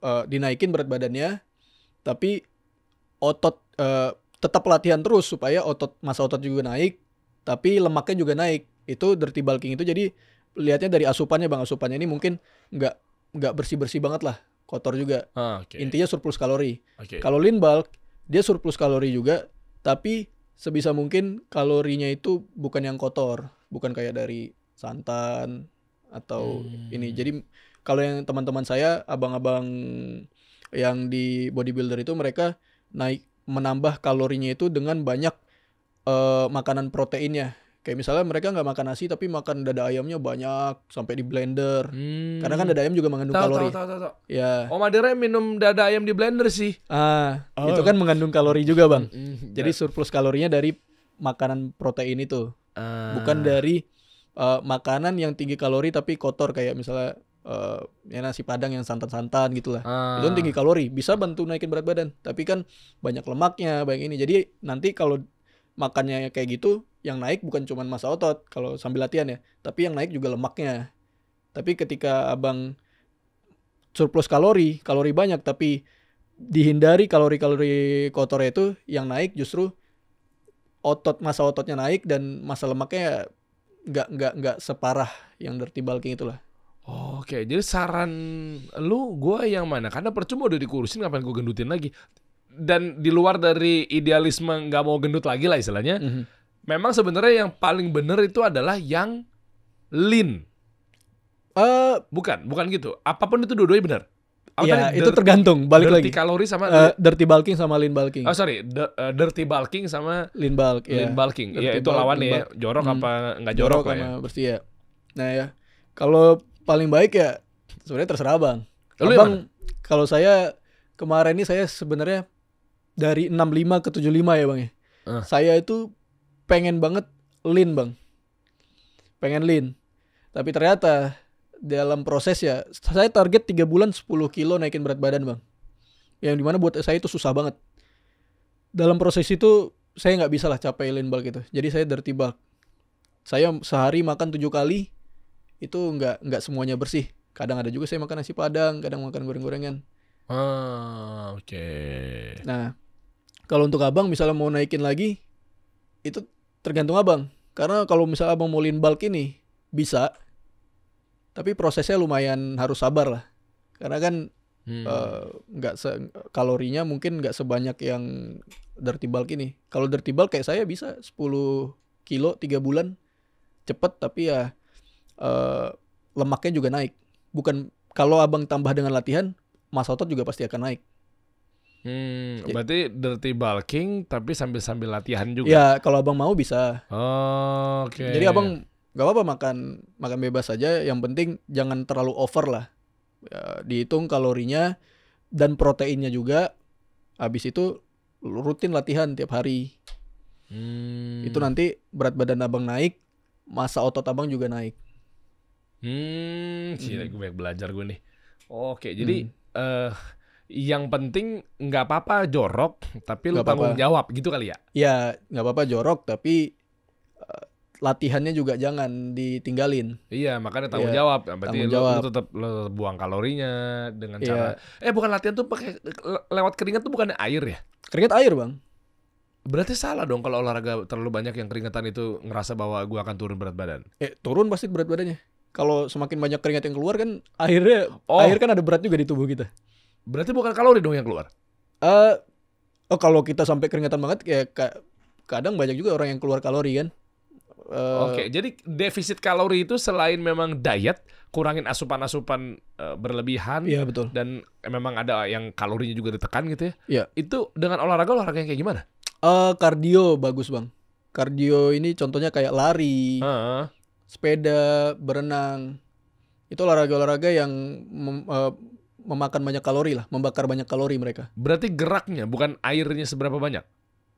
S2: uh, dinaikin berat badannya tapi otot uh, tetap latihan terus supaya otot masa otot juga naik tapi lemaknya juga naik. Itu dirty bulking itu jadi lihatnya dari asupannya bang asupannya ini mungkin nggak nggak bersih bersih banget lah kotor juga ah, okay. intinya surplus kalori okay. kalau lean bulk dia surplus kalori juga tapi sebisa mungkin kalorinya itu bukan yang kotor bukan kayak dari santan atau hmm. ini jadi kalau yang teman-teman saya abang-abang yang di bodybuilder itu mereka naik menambah kalorinya itu dengan banyak uh, makanan proteinnya Kayak misalnya mereka nggak makan nasi tapi makan dada ayamnya banyak sampai di blender. Hmm. Karena kan dada ayam juga mengandung tau, kalori. tau, tau, tau. Ya.
S1: Om oh, minum dada ayam di blender sih. Ah, oh. itu kan mengandung kalori juga, Bang.
S2: Mm-hmm. Jadi surplus kalorinya dari makanan protein itu. Uh. Bukan dari uh, makanan yang tinggi kalori tapi kotor kayak misalnya uh, ya nasi padang yang santan-santan gitulah. Uh. Itu kan tinggi kalori, bisa bantu naikin berat badan, tapi kan banyak lemaknya, banyak ini. Jadi nanti kalau makannya kayak gitu yang naik bukan cuma masa otot kalau sambil latihan ya tapi yang naik juga lemaknya tapi ketika abang surplus kalori kalori banyak tapi dihindari kalori-kalori kotor itu yang naik justru otot masa ototnya naik dan masa
S1: lemaknya nggak nggak nggak separah yang dirty bulking itulah Oke, jadi saran lu gue yang mana? Karena percuma udah dikurusin ngapain gue gendutin lagi dan di luar dari idealisme nggak mau gendut lagi lah istilahnya. Mm -hmm. Memang sebenarnya yang paling benar itu adalah yang lean. Eh, uh, bukan, bukan gitu. Apapun itu dua-duanya benar. Oh, ya, itu tergantung. Balik dirty lagi. Dirty kalori sama uh, dirty bulking sama lean bulking. Oh, sorry. D uh, dirty bulking sama lean bulk. Ya. Lean yeah. bulking. Ya, itu bulk, lawannya ya. Jorok hmm. apa nggak jorok, jorok lah ya. bersih ya.
S2: Nah, ya. Kalau paling baik ya sebenarnya terserah Bang. Lalu abang, kalau saya kemarin ini saya sebenarnya dari 65 ke 75 ya bang ya. Uh. Saya itu pengen banget lean bang. Pengen lean. Tapi ternyata dalam proses ya saya target 3 bulan 10 kilo naikin berat badan bang. Yang dimana buat saya itu susah banget. Dalam proses itu saya nggak bisa lah capai lean bulk gitu. Jadi saya dirty bulk. Saya sehari makan tujuh kali itu nggak nggak semuanya bersih. Kadang ada juga saya makan nasi padang, kadang makan goreng-gorengan.
S1: Ah, oke. Okay. Nah,
S2: kalau untuk abang misalnya mau naikin lagi, itu tergantung abang. Karena kalau misalnya abang mau lean bulk ini, bisa. Tapi prosesnya lumayan harus sabar lah. Karena kan hmm. Eh, nggak hmm. uh, se kalorinya mungkin nggak sebanyak yang dirty bulk ini. Kalau dirty bulk kayak saya bisa 10 kilo tiga bulan cepet tapi ya uh, lemaknya juga naik. Bukan kalau abang tambah dengan latihan, mas otot juga pasti akan naik.
S1: Hmm, iya. berarti dirty bulking tapi sambil sambil latihan juga. Ya,
S2: kalau abang mau bisa.
S1: Oh, Oke. Okay. Jadi abang
S2: gak apa-apa makan makan bebas saja. Yang penting jangan terlalu over lah. Ya, dihitung kalorinya dan proteinnya juga. Habis itu rutin latihan tiap hari. Hmm. Itu nanti berat badan abang naik, masa otot abang juga naik.
S1: Hmm, sih hmm. gue banyak belajar gue nih. Oke, jadi hmm. uh, yang penting nggak apa-apa jorok tapi lu gak tanggung jawab gitu kali ya
S2: ya nggak apa-apa jorok tapi uh, latihannya juga jangan ditinggalin
S1: iya makanya tanggung ya, jawab berarti tanggung lu, jawab. lu tetap lu tetap buang kalorinya dengan ya. cara eh bukan latihan tuh pakai lewat keringat tuh bukan air ya keringat air bang Berarti salah dong kalau olahraga terlalu banyak yang keringetan itu ngerasa bahwa gua akan turun berat badan. Eh, turun pasti berat badannya. Kalau semakin banyak keringat yang keluar kan akhirnya
S2: oh. akhir kan ada berat juga di tubuh kita. Berarti bukan kalori dong yang keluar? uh, oh kalau kita sampai keringatan banget ya ka kadang banyak juga orang yang keluar kalori kan.
S1: Uh, Oke, okay, jadi defisit kalori itu selain memang diet, kurangin asupan-asupan uh, berlebihan, iya, betul. dan memang ada yang kalorinya juga ditekan gitu ya. Iya. Itu dengan olahraga olahraga yang kayak gimana?
S2: Uh, kardio bagus bang. Kardio ini contohnya kayak
S1: lari, uh.
S2: sepeda, berenang. Itu olahraga-olahraga yang uh, memakan banyak kalori lah, membakar banyak kalori mereka.
S1: Berarti geraknya bukan airnya seberapa banyak?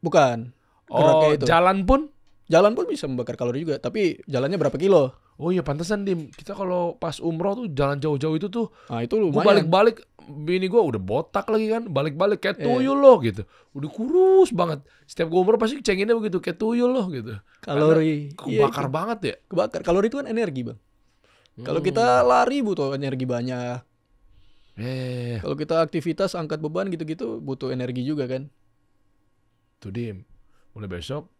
S2: Bukan. Oh, itu. jalan
S1: pun? Jalan pun bisa membakar kalori juga, tapi jalannya berapa kilo? Oh iya pantesan Dim, kita kalau pas umroh tuh jalan jauh-jauh itu tuh Nah itu lumayan Gue balik-balik, bini gue udah botak lagi kan Balik-balik kayak iya. tuyul loh gitu Udah kurus banget Setiap gue umroh pasti cenginnya begitu, kayak tuyul loh gitu Kalori Karena iya, Kebakar iya,
S2: banget ya Kebakar, kalori itu kan energi bang Kalau hmm. kita lari butuh energi banyak Eh. Kalau kita aktivitas angkat beban gitu-gitu butuh energi juga kan?
S1: Tuh Dim, mulai besok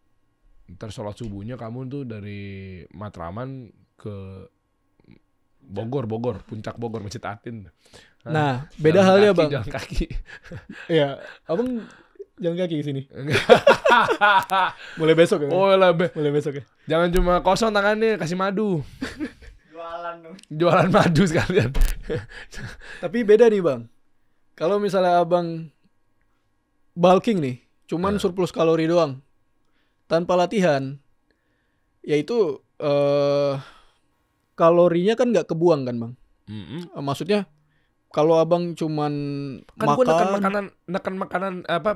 S1: ntar sholat subuhnya kamu tuh dari Matraman ke Bogor, Bogor, puncak Bogor, Masjid Atin. Nah, nah beda halnya kaki, bang. Jalan kaki. Iya, abang jangan kaki ke sini. mulai besok ya. Oh, be mulai besok ya. Jangan cuma kosong tangannya, kasih madu. jualan Jualan madu sekalian.
S2: Tapi beda nih bang. Kalau misalnya abang bulking nih, cuman iya. surplus kalori doang, tanpa latihan, yaitu uh, kalorinya kan nggak kebuang kan bang. Mm -hmm. maksudnya kalau abang cuman kan makan, nekan
S1: makanan, nekan makanan apa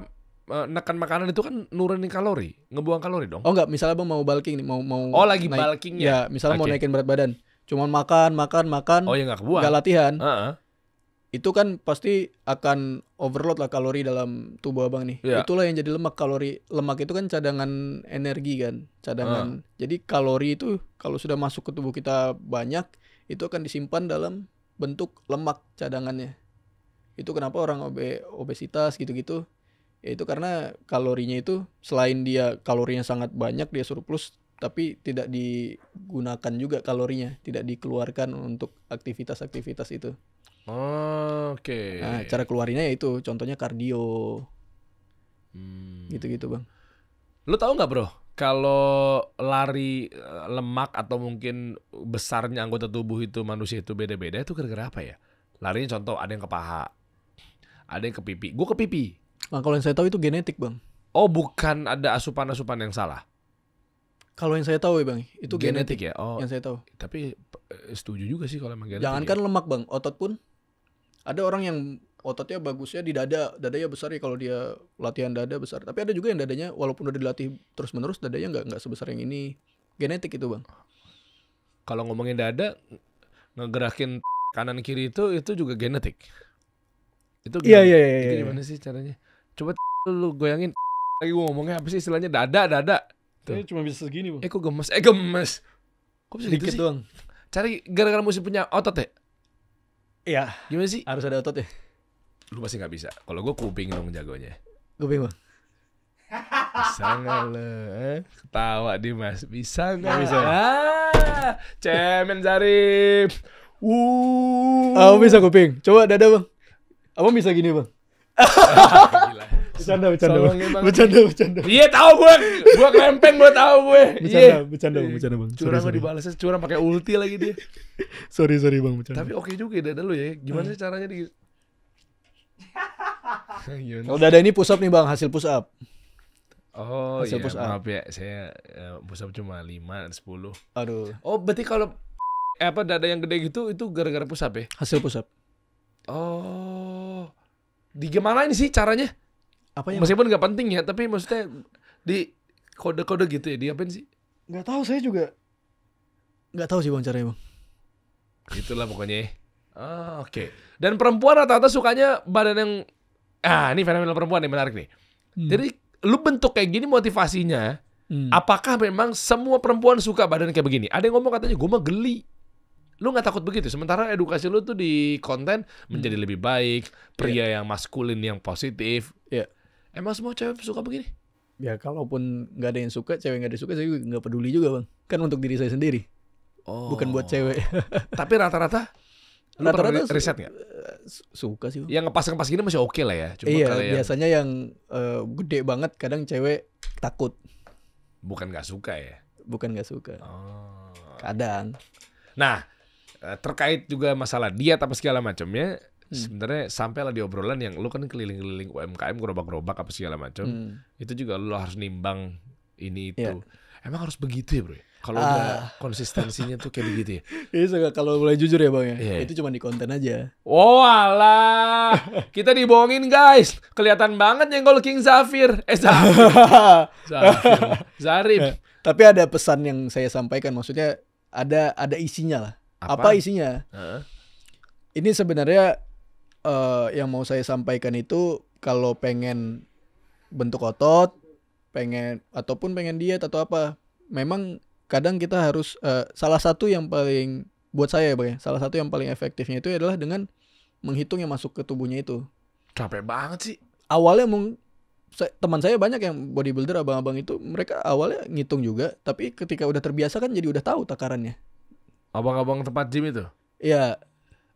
S1: eh, nekan makanan itu kan nurunin kalori, ngebuang kalori dong.
S2: Oh enggak, misalnya abang mau bulking nih, mau mau Oh, lagi naik, bulking ya. Ya, misalnya okay. mau naikin berat badan cuman makan makan makan oh ya nggak kebuang nggak latihan uh -uh. itu kan pasti akan overload lah kalori dalam tubuh abang nih yeah. itulah yang jadi lemak kalori lemak itu kan cadangan energi kan cadangan uh. jadi kalori itu kalau sudah masuk ke tubuh kita banyak itu akan disimpan dalam bentuk lemak cadangannya itu kenapa orang obe obesitas gitu-gitu ya itu karena kalorinya itu selain dia kalorinya sangat banyak dia surplus tapi tidak digunakan juga kalorinya, tidak dikeluarkan untuk aktivitas-aktivitas itu. Oke. Okay. Nah, cara keluarnya yaitu contohnya kardio. Hmm. Gitu-gitu, Bang.
S1: Lu tahu nggak, Bro? Kalau lari eh, lemak atau mungkin besarnya anggota tubuh itu manusia itu beda-beda itu gara-gara apa ya? Larinya contoh ada yang ke paha, ada yang ke pipi. Gue ke pipi.
S2: Nah, kalau yang saya tahu itu
S1: genetik, Bang. Oh, bukan ada asupan-asupan yang salah.
S2: Kalau yang saya tahu ya bang,
S1: itu genetik, genetik ya. Oh, yang saya tahu. Tapi eh, setuju juga sih kalau emang genetik. Jangankan ya.
S2: Kan lemak bang, otot pun ada orang yang ototnya bagusnya di dada, dadanya besar ya kalau dia latihan dada besar. Tapi ada juga yang dadanya walaupun udah dilatih terus menerus dadanya nggak nggak sebesar yang ini. Genetik
S1: itu bang. Kalau ngomongin dada, ngegerakin kanan kiri itu itu juga genetik. Itu iya, gimana, yeah, yeah, yeah, itu iya, iya. gimana sih caranya? Coba lu goyangin lagi gue ngomongnya apa sih istilahnya dada dada Iya, Tuh. Ini cuma bisa segini, bu. Eh, kok gemes? Eh, gemes. Kok bisa Dikit gitu sih? doang. Cari gara-gara mesti punya otot ya? Iya. Gimana sih? Harus ada otot ya. Lu pasti gak bisa. Kalau gue kuping dong jagonya. Kuping bang. Bisa nggak lo? Eh? Ketawa di mas. Bisa Gak Bisa. Ah, cemen Zarif. Wuh. Abang bisa
S2: kuping. Coba dada bang. Apa bisa gini bang. Bercanda, bercanda. Ya, bercanda,
S1: bercanda. Iya, tahu gue. Gue kelempeng, gue tahu gue. Bercanda, iya. bercanda, bang, bercanda, Bang. Curang gue dibalas curang pakai ulti lagi dia. sorry, sorry, Bang, bercanda. Tapi oke juga ya dulu ya. Gimana sih caranya di
S2: Kalau dada ini push up nih, Bang, hasil
S1: push up. Oh, hasil iya, push maaf ya. Saya eh, push up cuma 5 10. Aduh. Oh, berarti kalau eh, apa dada yang gede gitu itu gara-gara push up ya? Hasil push up. Oh. Di gimana ini sih caranya? apa yang Meskipun nggak penting ya, tapi maksudnya di kode-kode gitu ya, diapain sih? Nggak tahu saya juga. Nggak tahu sih bang wawancaranya bang. Itulah pokoknya. Ya. Ah, oke. Okay. Dan perempuan rata-rata sukanya badan yang ah ini fenomena perempuan yang menarik nih. Hmm. Jadi lu bentuk kayak gini motivasinya, hmm. apakah memang semua perempuan suka badan kayak begini? Ada yang ngomong katanya gue mah geli. Lu nggak takut begitu? Sementara edukasi lu tuh di konten menjadi hmm. lebih baik, pria yeah. yang maskulin yang positif. Yeah Emang semua cewek suka begini?
S2: Ya kalaupun nggak ada yang suka, cewek nggak ada yang suka, saya nggak peduli juga bang. Kan untuk diri saya sendiri, oh. bukan buat oh. cewek. Tapi rata-rata
S1: rata-rata riset nggak? Suka sih. Bang. Yang ngepas-ngepas gini masih oke okay lah ya. Cuma iya, yang...
S2: biasanya yang uh,
S1: gede banget kadang cewek takut. Bukan nggak suka ya? Bukan nggak suka. Oh. Kadang. Nah, eh, terkait juga masalah diet apa segala macamnya, Hmm. sebenarnya sampailah di obrolan yang lu kan keliling-keliling UMKM gerobak-gerobak apa segala macam hmm. itu juga lu harus nimbang ini itu yeah. emang harus begitu ya bro ya? kalau ah. konsistensinya tuh kayak begitu ya iya kalau mulai jujur ya bang ya yeah. Iya. itu cuma di konten aja oh alah kita dibohongin guys kelihatan banget yang kalau King Zafir eh Zafir Zafir
S2: Zarif yeah. tapi ada pesan yang saya sampaikan maksudnya ada ada isinya lah apa, apa isinya uh ini sebenarnya uh, yang mau saya sampaikan itu kalau pengen bentuk otot, pengen ataupun pengen diet atau apa, memang kadang kita harus uh, salah satu yang paling buat saya ya, Bang, ya, salah satu yang paling efektifnya itu adalah dengan menghitung yang masuk ke tubuhnya itu. Capek banget sih. Awalnya mung teman saya banyak yang bodybuilder abang-abang itu mereka awalnya ngitung juga, tapi ketika udah terbiasa kan jadi udah tahu takarannya.
S1: Abang-abang tempat gym itu?
S2: Iya,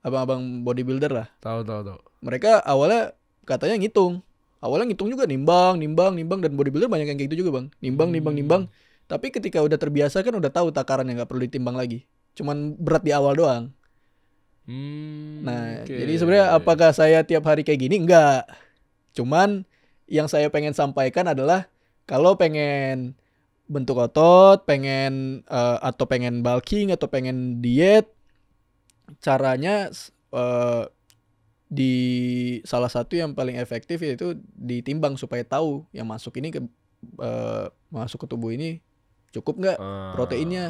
S2: abang-abang bodybuilder lah. Tahu tahu tahu. Mereka awalnya katanya ngitung. Awalnya ngitung juga nimbang, nimbang, nimbang dan bodybuilder banyak yang kayak gitu juga, Bang. Nimbang, hmm. nimbang, nimbang. Hmm. Tapi ketika udah terbiasa kan udah tahu takaran yang nggak perlu ditimbang lagi. Cuman berat di awal doang. Hmm, nah, okay. jadi sebenarnya apakah saya tiap hari kayak gini? Enggak. Cuman yang saya pengen sampaikan adalah kalau pengen bentuk otot, pengen uh, atau pengen bulking atau pengen diet caranya uh, di salah satu yang paling efektif yaitu ditimbang supaya tahu yang masuk ini ke uh, masuk ke tubuh ini cukup nggak hmm. proteinnya.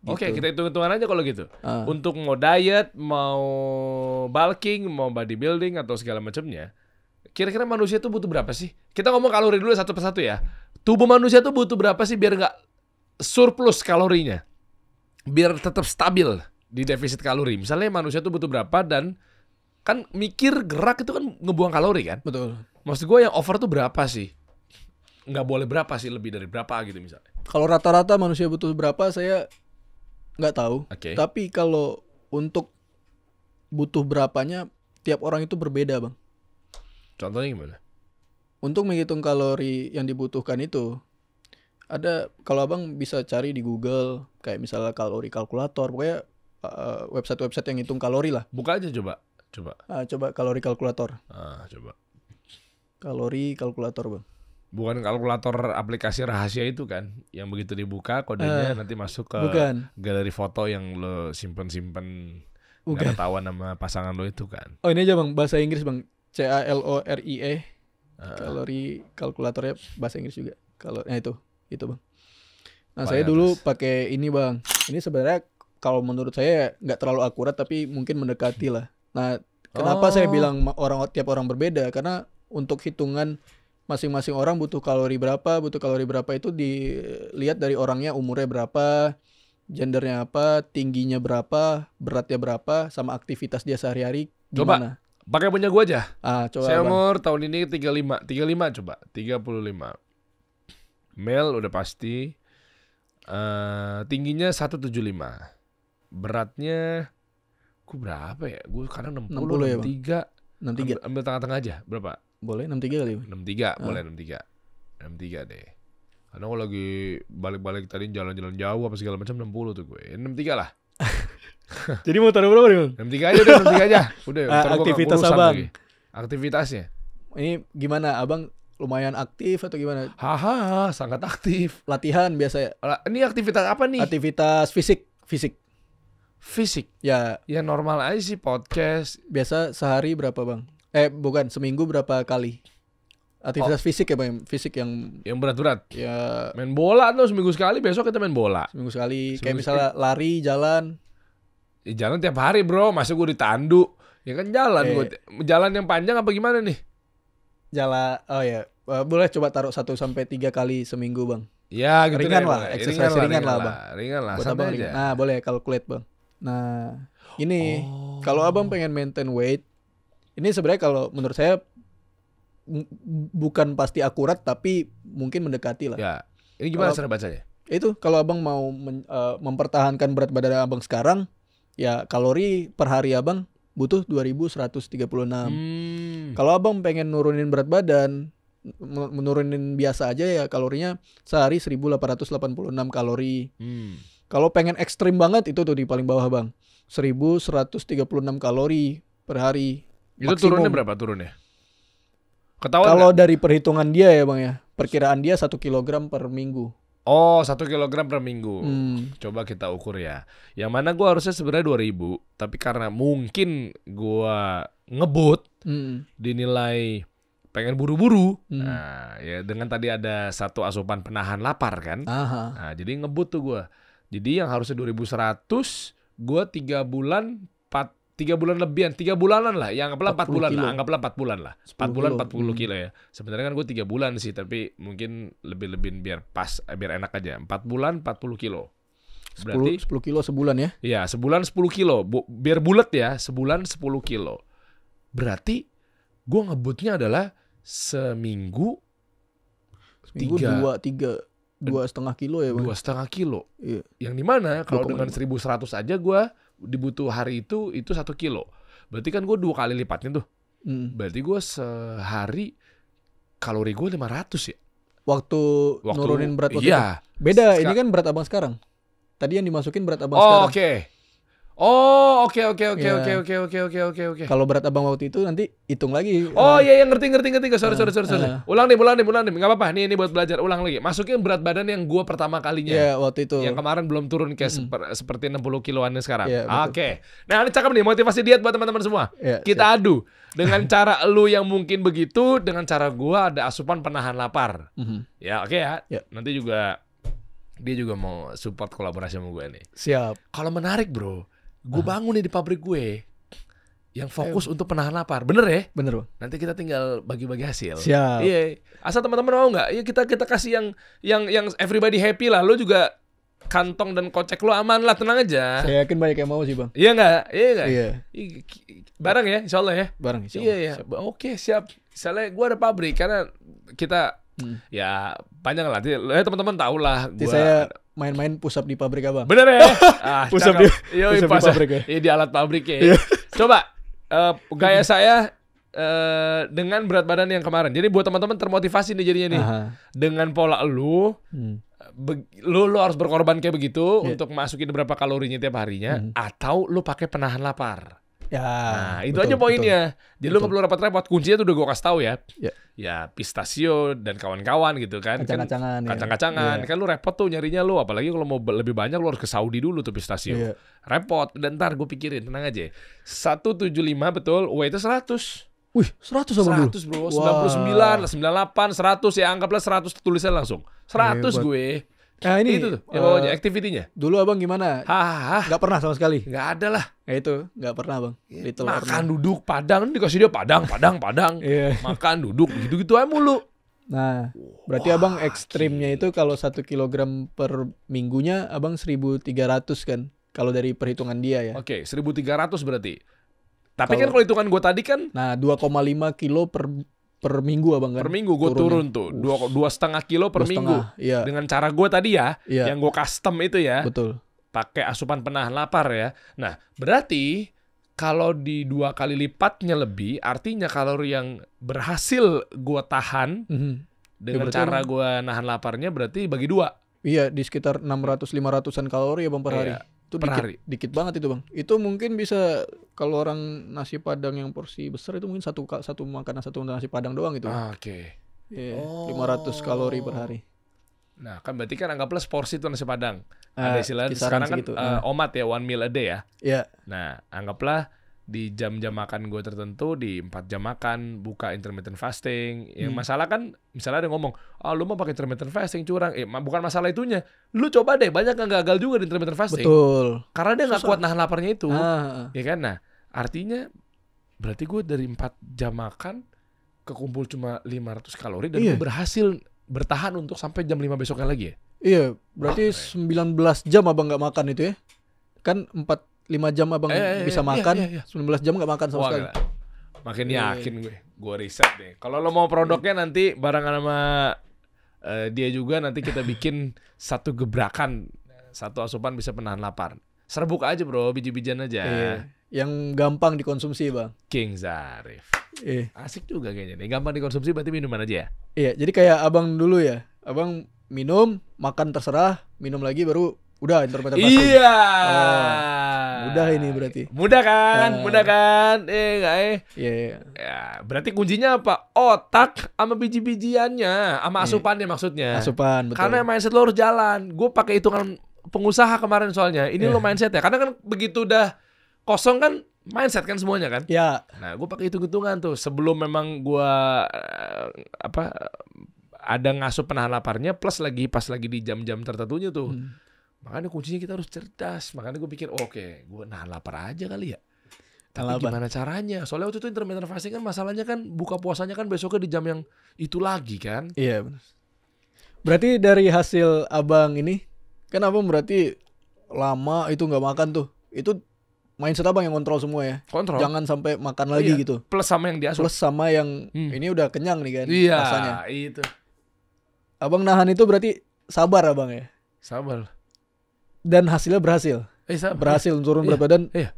S1: Gitu. Oke, kita hitung-hitungan aja kalau gitu. Uh. Untuk mau diet, mau bulking, mau bodybuilding atau segala macamnya, kira-kira manusia tuh butuh berapa sih? Kita ngomong kalori dulu satu persatu ya. Tubuh manusia tuh butuh berapa sih biar nggak surplus kalorinya? Biar tetap stabil di defisit kalori. Misalnya manusia tuh butuh berapa dan kan mikir gerak itu kan ngebuang kalori kan? Betul. Maksud gue yang over tuh berapa sih? Nggak boleh berapa sih lebih dari berapa gitu misalnya. Kalau rata-rata manusia butuh berapa
S2: saya nggak tahu. Okay. Tapi kalau untuk butuh berapanya tiap orang itu berbeda bang. Contohnya gimana? Untuk menghitung kalori yang dibutuhkan itu ada kalau abang bisa cari di Google kayak misalnya kalori kalkulator pokoknya Eh, website-website yang hitung kalori lah. Buka aja
S1: coba, coba.
S2: Uh, coba kalori kalkulator.
S1: Ah, coba.
S2: Kalori kalkulator bang.
S1: Bukan kalkulator aplikasi rahasia itu kan, yang begitu dibuka kodenya uh, nanti masuk ke bukan. galeri foto yang lo simpen-simpen nggak ketahuan nama pasangan lo itu kan.
S2: Oh ini aja bang, bahasa Inggris bang, C A L O R I E. Uh. Kalori ya bahasa Inggris juga. Kalau nah itu, itu bang. Nah saya ya, dulu pakai ini bang. Ini sebenarnya kalau menurut saya ya nggak terlalu akurat tapi mungkin mendekati lah. Nah, kenapa oh. saya bilang orang tiap orang berbeda karena untuk hitungan masing-masing orang butuh kalori berapa, butuh kalori berapa itu dilihat dari orangnya umurnya berapa, gendernya apa, tingginya berapa, beratnya berapa, sama aktivitas dia sehari-hari
S1: gimana. Coba pakai punya gua aja. Ah, coba Saya bang. tahun ini 35, 35 coba, 35. Mel udah pasti. Uh, tingginya 175 beratnya gue berapa ya gue kadang 60, puluh ya, enam tiga, 63 ambil, ambil tengah-tengah aja berapa boleh enam tiga kali enam tiga, ah. boleh enam tiga, enam tiga deh karena gue lagi balik-balik tadi jalan-jalan jauh apa segala macam puluh tuh gue eh, enam tiga lah jadi mau taruh berapa nih bang? 63 aja udah 63 aja udah aktivitas abang lagi. aktivitasnya ini gimana abang lumayan
S2: aktif atau gimana? Haha, sangat aktif. Latihan biasa ya. Ini aktivitas apa nih? Aktivitas fisik, fisik fisik. Ya. Ya normal aja sih podcast. Biasa sehari berapa bang? Eh bukan seminggu berapa kali? Aktivitas oh. fisik ya
S1: bang, fisik yang yang berat-berat. Ya. Main bola tuh seminggu sekali. Besok kita main bola. Seminggu sekali. Seminggu Kayak misalnya sekali. lari, jalan. Ya, jalan tiap hari bro. Masa gue ditandu? Ya kan jalan eh. gue. Jalan yang panjang apa gimana nih? Jalan. Oh ya. Eh,
S2: boleh coba taruh satu sampai tiga kali seminggu bang. Ya gitu ringan deh, lah, exercise ringan, ringan, ringan lah, bang. Ringan lah, Buat abang Nah boleh kalkulat bang. Nah, ini oh. kalau abang oh. pengen maintain weight, ini sebenarnya kalau menurut saya bukan pasti akurat tapi mungkin mendekati lah. Ya. Ini gimana cara bacanya? Itu kalau abang mau men, uh, mempertahankan berat badan abang sekarang, ya kalori per hari abang butuh 2136. Hmm. Kalau abang pengen nurunin berat badan, menurunin biasa aja ya kalorinya sehari 1886 kalori. Hmm. Kalau pengen ekstrim banget itu tuh di paling bawah bang. 1136 kalori per hari.
S1: Itu maksimum. turunnya berapa turunnya?
S2: Ketahuan Kalau dari perhitungan dia ya bang ya, perkiraan dia satu kilogram per minggu.
S1: Oh, satu kilogram per minggu. Hmm. Coba kita ukur ya. Yang mana gue harusnya sebenarnya 2000 tapi karena mungkin gue ngebut, hmm. dinilai pengen buru-buru. Hmm. Nah, ya dengan tadi ada satu asupan penahan lapar kan. Aha. Nah, jadi ngebut tuh gue. Jadi yang harusnya 2100, gue 3 bulan 4 3 bulan lebihan, 3 bulanan lah. Yang anggaplah 4 bulan kilo. lah, anggaplah 4 bulan lah. 4 bulan kilo. 40 kilo ya. Sebenarnya kan gue 3 bulan sih, tapi mungkin lebih-lebihin biar pas eh, biar enak aja. 4 bulan 40 kilo. Berarti 10, 10 kilo sebulan ya? Iya, sebulan 10 kilo. Bu, biar bulat ya, sebulan 10 kilo. Berarti gue ngebutnya adalah seminggu Seminggu 2 3 dua setengah kilo ya bang? Dua setengah kilo. Iya. Yang mana kalau dengan 1100 aja gue dibutuh hari itu itu satu kilo. Berarti kan gue dua kali lipatnya tuh. Hmm. Berarti gue sehari kalori gue 500 ya. Waktu, waktu nurunin berat waktu iya. Itu. Beda, Sekar ini kan berat abang sekarang.
S2: Tadi yang dimasukin
S1: berat abang oh, sekarang. Oke. Okay. Oh, oke okay, oke okay, oke okay, iya. oke oke oke oke oke oke. Kalau berat abang
S2: waktu itu nanti hitung lagi.
S1: Oh iya yang ngerti ngerti ngerti ngerti. Sorry uh, sorry sorry sorry. Uh. Ulang nih ulang nih ulang nih. Gak apa-apa. Nih ini buat belajar ulang lagi. Masukin berat badan yang gua pertama kalinya. Iya yeah, waktu itu. Yang kemarin belum turun kayak mm. seper, seperti 60 kiloannya sekarang. Yeah, iya, oke. Okay. Nah ini cakep nih motivasi diet buat teman-teman semua. Yeah, Kita siap. adu dengan cara lu yang mungkin begitu, dengan cara gua ada asupan penahan lapar. Mm -hmm. Ya oke okay ya. Yeah. Nanti juga dia juga mau support kolaborasi sama gua nih. Siap. Kalau menarik bro, gue bangun nih di pabrik gue yang fokus Ayo. untuk penahan lapar. Bener ya? Bener bang. Nanti kita tinggal bagi-bagi hasil. Siap. Iya. Asal teman-teman mau nggak? Iya kita kita kasih yang yang yang everybody happy lah. Lo juga kantong dan kocek lo aman lah tenang aja. Saya
S2: yakin banyak yang mau sih bang.
S1: Iya nggak? Iya nggak? Iya. Bareng ya, insya Allah ya. Bareng insya Iya iya. Oke siap. Misalnya gue ada pabrik karena kita Hmm. Ya panjang lah. Ya teman-teman tahu lah. Gua... saya
S2: main-main pusap di pabrik abang.
S1: Bener ya? ah, pusap di, di pabrik ya. Iya, di alat pabrik ya. Iya. Coba uh, gaya saya Uh, dengan berat badan yang kemarin. Jadi buat teman-teman termotivasi nih jadinya nih. Aha. Dengan pola lu, hmm. Be, lu lu harus berkorban kayak begitu yeah. untuk masukin berapa kalorinya tiap harinya hmm. atau lu pakai penahan lapar. Ya. Nah, itu betul, aja poinnya. Betul. Jadi lu nggak perlu repot-repot. Kuncinya tuh udah gue kasih tahu ya. Ya, ya pistachio dan kawan-kawan gitu kan. kan kacang-kacangan. Kan, ya. Kacang-kacangan. Ya. Kan lu repot tuh nyarinya lu. Apalagi kalau mau lebih banyak lu harus ke Saudi dulu tuh pistachio. Ya. Repot. Dan ntar gue pikirin, tenang aja. 175 betul, weightnya 100.
S2: Wih, 100 apa 100 bro, 99, wow.
S1: 98, 100 ya anggaplah 100 tulisnya langsung. 100 Hebat. gue.
S2: Nah, ini itu tuh yang uh, oh, bawahnya eh,
S1: aktivitinya. Dulu abang gimana? Hah, nggak pernah sama sekali. Nggak ada lah. Ya itu nggak pernah abang ya, Itu makan pernah. duduk padang dikasih dia padang padang padang. yeah. Makan duduk gitu gitu aja mulu. Nah,
S2: berarti Wah, abang ekstrimnya gini. itu kalau satu kilogram per minggunya abang 1.300 kan? Kalau dari perhitungan dia ya.
S1: Oke, okay, 1.300 berarti. Tapi kalo, kan kalau
S2: hitungan gue tadi kan Nah, 2,5 kilo per per minggu abang kan per minggu gue turun tuh dua
S1: dua setengah kilo per minggu iya. dengan cara gue tadi ya iya. yang gue custom itu ya betul pakai asupan penahan lapar ya nah berarti kalau di dua kali lipatnya lebih artinya kalori yang berhasil gue tahan mm -hmm. dengan ya, cara gue nahan laparnya berarti bagi dua
S2: iya di sekitar 600 500an kalori ya bang per iya. hari itu per dikit, hari. Dikit banget itu bang. Itu
S1: mungkin bisa kalau orang nasi
S2: padang yang porsi besar itu mungkin satu satu makanan satu nasi padang doang itu. Ya. Ah, Oke. Okay. Iya, yeah, oh. kalori per hari.
S1: Nah kan berarti kan anggaplah porsi itu nasi padang. Uh, Ada ah, istilah sekarang kan uh, omat ya one meal a day ya. Iya. Yeah. Nah anggaplah di jam-jam makan gue tertentu di empat jam makan buka intermittent fasting yang hmm. masalah kan misalnya ada yang ngomong ah oh, lu mau pakai intermittent fasting curang eh, bukan masalah itunya lu coba deh banyak yang gagal juga di intermittent fasting betul karena dia nggak kuat nahan laparnya itu ah, ah, ah. ya kan nah artinya berarti gue dari empat jam makan kekumpul cuma 500 kalori dan iya. gue berhasil bertahan untuk sampai jam 5 besoknya lagi ya iya berarti
S2: oh, 19 jam abang nggak makan itu ya kan empat 5 jam abang eh, bisa eh, makan, iya, iya, 19 jam gak makan sama Wah, sekali. Gila.
S1: Makin yakin gue, gue riset deh. Kalau lo mau produknya nanti barang sama uh, dia juga nanti kita bikin satu gebrakan, satu asupan bisa penahan lapar. Serbuk aja bro, biji-bijian aja. Iya. Yang gampang dikonsumsi bang. King Zarif. Eh. Asik juga kayaknya nih. Gampang dikonsumsi berarti minuman aja ya?
S2: Iya, jadi kayak abang dulu ya. Abang minum, makan terserah, minum lagi baru udah intermittent fasting. Iya. Oh. Mudah ini berarti.
S1: Mudah kan? Uh. Mudah kan? Eh enggak eh. Iya. Yeah, yeah. Ya, berarti kuncinya apa? Otak sama biji-bijiannya, sama iya. asupannya yeah. maksudnya. Asupan, betul. Karena mindset lo harus jalan. Gue pakai hitungan pengusaha kemarin soalnya. Ini yeah. lo mindset ya. Karena kan begitu udah kosong kan mindset kan semuanya kan? Iya. Nah, gue pakai hitung-hitungan tuh sebelum memang gue eh, apa ada ngasuh penahan laparnya plus lagi pas lagi di jam-jam tertentunya tuh. Hmm Makanya kuncinya kita harus cerdas. Makanya gue pikir, oh, oke, okay, gue nahan lapar aja kali ya. Tapi Laba. gimana caranya? Soalnya waktu itu intermittent fasting kan masalahnya kan buka puasanya kan besoknya di jam yang itu lagi kan? Iya. Berarti dari hasil abang ini, kan abang berarti
S2: lama itu nggak makan tuh. Itu mindset abang yang kontrol semua ya. Kontrol. Jangan sampai makan lagi iya. gitu. Plus sama yang dia. Plus sama yang hmm. ini udah kenyang nih kan? Iya. Rasanya. Itu. Abang nahan itu berarti sabar abang ya. Sabar dan hasilnya berhasil. Eh, sama. Berhasil iya. turun iya. berat badan. Iya.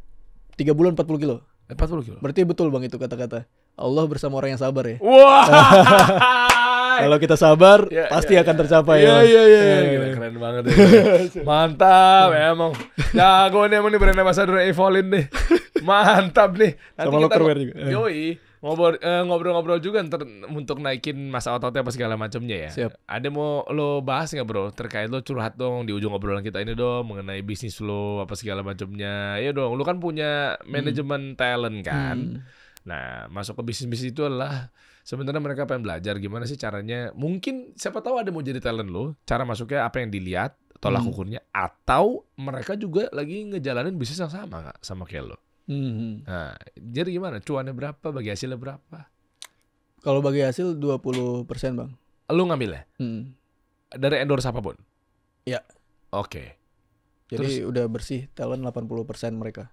S2: 3 bulan 40 kilo. 40 kilo. Berarti betul Bang itu kata-kata. Allah bersama orang yang sabar ya. Wah. Kalau kita sabar ya, pasti ya, akan tercapai iya, ya. Iya iya iya. Eh. Keren banget. Ya.
S1: Mantap emang. gue nih emang nih brand ambassador Evolin nih. Mantap nih. Nanti Sama kita, juga. Yoi ngobrol eh, ngobrol juga ntar untuk naikin masa ototnya apa segala macamnya ya. Siap. Ada mau lo bahas nggak bro terkait lo curhat dong di ujung obrolan kita ini dong mengenai bisnis lo apa segala macamnya. Ya dong, lo kan punya manajemen hmm. talent kan. Hmm. Nah, masuk ke bisnis-bisnis itu adalah sebenarnya mereka pengen belajar gimana sih caranya. Mungkin siapa tahu ada mau jadi talent lo, cara masuknya apa yang dilihat, tolak hmm. ukurnya atau mereka juga lagi ngejalanin bisnis yang sama gak? sama kayak lo. Mm -hmm. Nah, jadi gimana? Cuannya berapa? Bagi hasilnya berapa?
S2: Kalau bagi hasil 20% bang.
S1: Lu ngambilnya? Mm. Dari endorse apapun? Ya. Oke. Okay. Jadi Terus,
S2: udah bersih talent 80% mereka.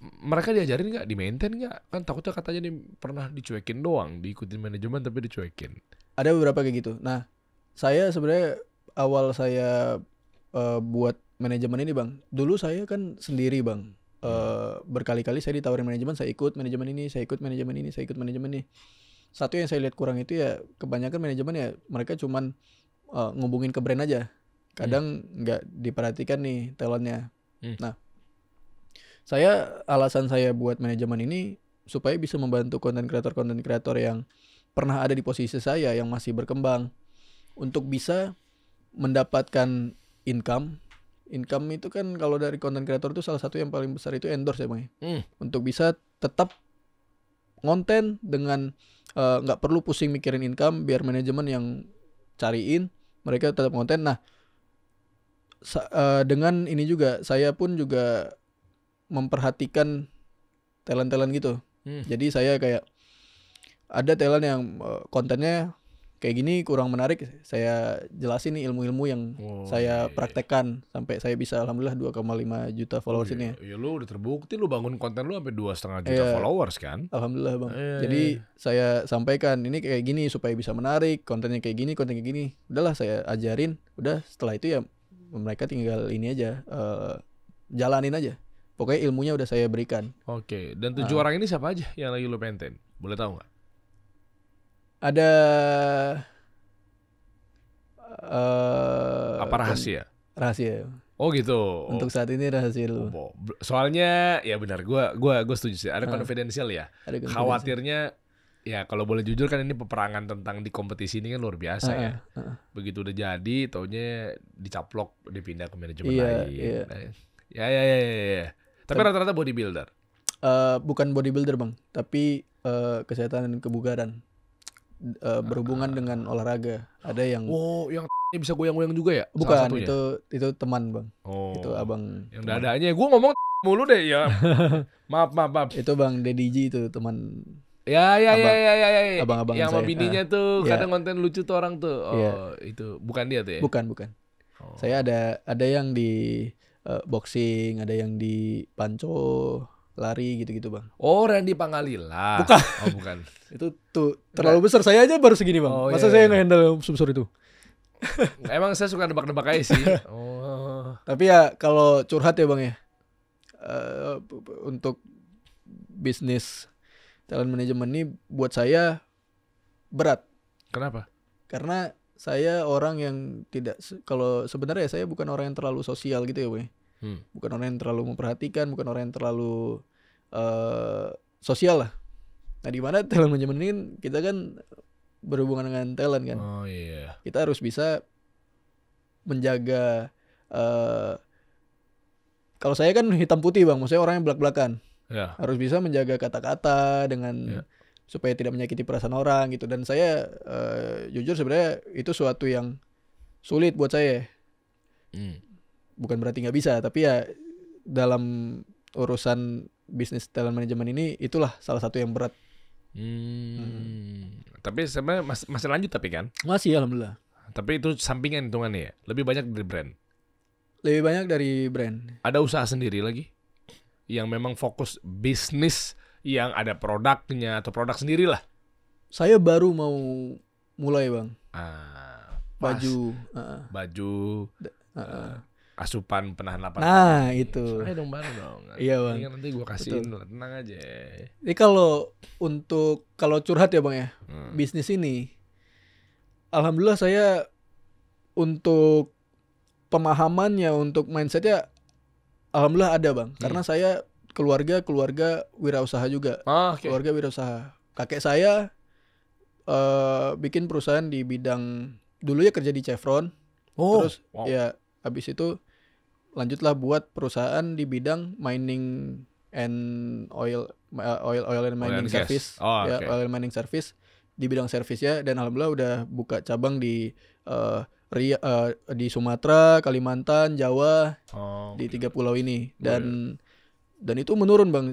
S1: Mereka diajarin nggak? Di maintain nggak? Kan takutnya katanya di, pernah dicuekin doang, diikutin manajemen tapi dicuekin. Ada beberapa kayak
S2: gitu. Nah, saya sebenarnya awal saya uh, buat manajemen ini bang, dulu saya kan sendiri bang uh, berkali-kali saya ditawarin manajemen saya ikut manajemen ini saya ikut manajemen ini saya ikut manajemen ini satu yang saya lihat kurang itu ya kebanyakan manajemen ya mereka cuman uh, ngubungin ke brand aja kadang nggak hmm. diperhatikan nih talentnya hmm. nah saya alasan saya buat manajemen ini supaya bisa membantu konten kreator konten kreator yang pernah ada di posisi saya yang masih berkembang untuk bisa mendapatkan income income itu kan kalau dari content creator itu salah satu yang paling besar itu endorse ya bang ya? Hmm. Untuk bisa tetap konten dengan eh, nggak uh, perlu pusing mikirin income biar manajemen yang cariin mereka tetap konten. Nah uh, dengan ini juga saya pun juga memperhatikan talent-talent gitu. Hmm. Jadi saya kayak ada talent yang eh, kontennya kayak gini kurang menarik saya jelasin nih ilmu-ilmu yang oh, saya iya, iya. praktekkan sampai saya bisa alhamdulillah 2,5 juta oh, followers oh, iya. ini ya.
S1: Iya, lu udah terbukti lu bangun konten lu sampai dua setengah juta iya. followers
S2: kan alhamdulillah bang iya, jadi iya, saya sampaikan ini kayak gini supaya bisa menarik kontennya kayak gini konten kayak gini udahlah saya ajarin udah setelah itu ya mereka tinggal ini aja uh, jalanin aja pokoknya ilmunya udah saya berikan oke dan ah. tujuh nah. orang
S1: ini siapa aja yang lagi lu penten boleh tahu nggak ada uh, apa rahasia? Rahasia. Oh gitu. Untuk
S2: saat ini rahasia dulu. Oh,
S1: soalnya ya benar, gua gua gua setuju sih. Ada konfidensial ah. ya. Ada Khawatirnya ya kalau boleh jujur kan ini peperangan tentang di kompetisi ini kan luar biasa ah, ya. Ah, Begitu udah jadi, taunya dicaplok, dipindah ke manajemen iya, lain. Iya. Nah, ya, ya ya ya ya. ya. Tapi rata-rata bodybuilder.
S2: Uh, bukan bodybuilder bang, tapi uh, kesehatan dan kebugaran uh, berhubungan dengan olahraga. Ada yang Oh,
S1: yang bisa goyang-goyang juga ya? Bukan, itu
S2: itu teman, Bang. Oh. Itu abang. Yang teman.
S1: dadanya gua ngomong mulu deh ya. maaf, maaf, maaf. Itu Bang Dedi j
S2: itu teman ya, ya ya, abang, ya ya ya ya ya. Abang-abang yang sama bininya ah, tuh ya. kadang
S1: konten lucu tuh orang tuh. Oh, yeah. itu bukan dia tuh ya. Bukan, bukan.
S2: Oh. Saya ada ada yang di uh, boxing, ada yang di panco, lari gitu-gitu bang.
S1: Oh Randy Pangalila. Bukan. Oh bukan. itu tuh terlalu besar. Saya aja baru segini bang. Oh, Masa iya, saya
S2: iya. handle subsur itu?
S1: Emang saya suka nebak-nebak aja sih. oh.
S2: Tapi ya kalau curhat ya bang ya. Uh, untuk bisnis talent management ini buat saya berat. Kenapa? Karena saya orang yang tidak kalau sebenarnya saya bukan orang yang terlalu sosial gitu ya, bang. Ya. Hmm. Bukan orang yang terlalu memperhatikan, bukan orang yang terlalu Eh, sosial lah. Nah di mana talent manajemen ini kan kita kan berhubungan dengan talent kan. Oh iya. Yeah. Kita harus bisa menjaga uh, kalau saya kan hitam putih bang, maksudnya yang belak belakan. Yeah. Harus bisa menjaga kata-kata dengan yeah. supaya tidak menyakiti perasaan orang gitu. Dan saya uh, jujur sebenarnya itu suatu yang sulit buat saya. Mm. Bukan berarti nggak bisa, tapi ya dalam urusan bisnis talent management ini itulah salah satu yang berat. Hmm. hmm.
S1: Tapi sebenarnya masih, masih lanjut tapi kan? Masih alhamdulillah. Tapi itu sampingan hitungannya ya. Lebih banyak dari brand.
S2: Lebih banyak dari brand.
S1: Ada usaha sendiri lagi yang memang fokus bisnis yang ada produknya atau produk sendiri lah.
S2: Saya baru mau mulai bang.
S1: Ah, baju. Uh, baju. Uh, uh, asupan penahan lapar. Nah, itu. Soalnya dong baru dong. iya, Bang. Kan nanti gua kasih lah, tenang aja. Ini
S2: kalau untuk kalau curhat ya, Bang ya. Hmm. Bisnis ini alhamdulillah saya untuk pemahamannya untuk mindsetnya alhamdulillah ada, Bang. Hmm. Karena saya keluarga keluarga wirausaha juga. Ah, okay. Keluarga wirausaha. Kakek saya uh, bikin perusahaan di bidang dulu ya kerja di Chevron. Oh, terus wow. ya habis itu lanjutlah buat perusahaan di bidang mining and oil eh, oil oil and mining oil and service oh, ya okay. oil and mining service di bidang service ya dan alhamdulillah udah buka cabang di uh, Ria, uh, di Sumatera, Kalimantan, Jawa oh, di tiga pulau ini dan dan itu menurun bang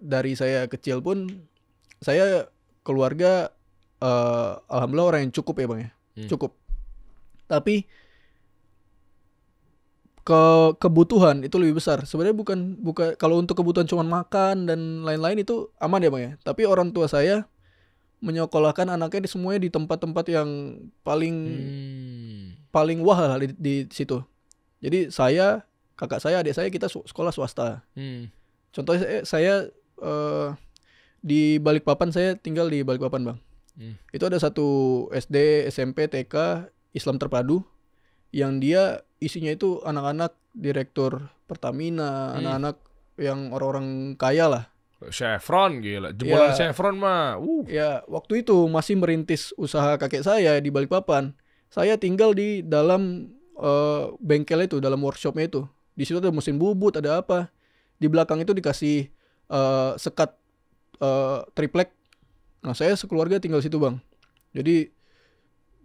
S2: dari saya kecil pun saya keluarga uh, alhamdulillah orang yang cukup ya bang ya hmm. cukup tapi ke kebutuhan itu lebih besar. Sebenarnya bukan buka kalau untuk kebutuhan cuman makan dan lain-lain itu aman ya bang ya. Tapi orang tua saya menyekolahkan anaknya di semuanya di tempat-tempat yang paling hmm. paling wah lah di, di situ. Jadi saya kakak saya adik saya kita sekolah swasta. Hmm. Contohnya saya, saya uh, di Balikpapan saya tinggal di Balikpapan bang. Hmm. Itu ada satu SD SMP TK Islam terpadu yang dia isinya itu anak-anak direktur Pertamina, hmm. anak-anak yang orang-orang kaya lah.
S1: Chevron gila, jebolan ya, Chevron
S2: mah. Uh. Ya, waktu itu masih merintis usaha kakek saya di Balikpapan. Saya tinggal di dalam uh, bengkel itu, dalam workshopnya itu. Di situ ada mesin bubut, ada apa. Di belakang itu dikasih uh, sekat uh, triplek. Nah, saya sekeluarga tinggal situ, Bang. Jadi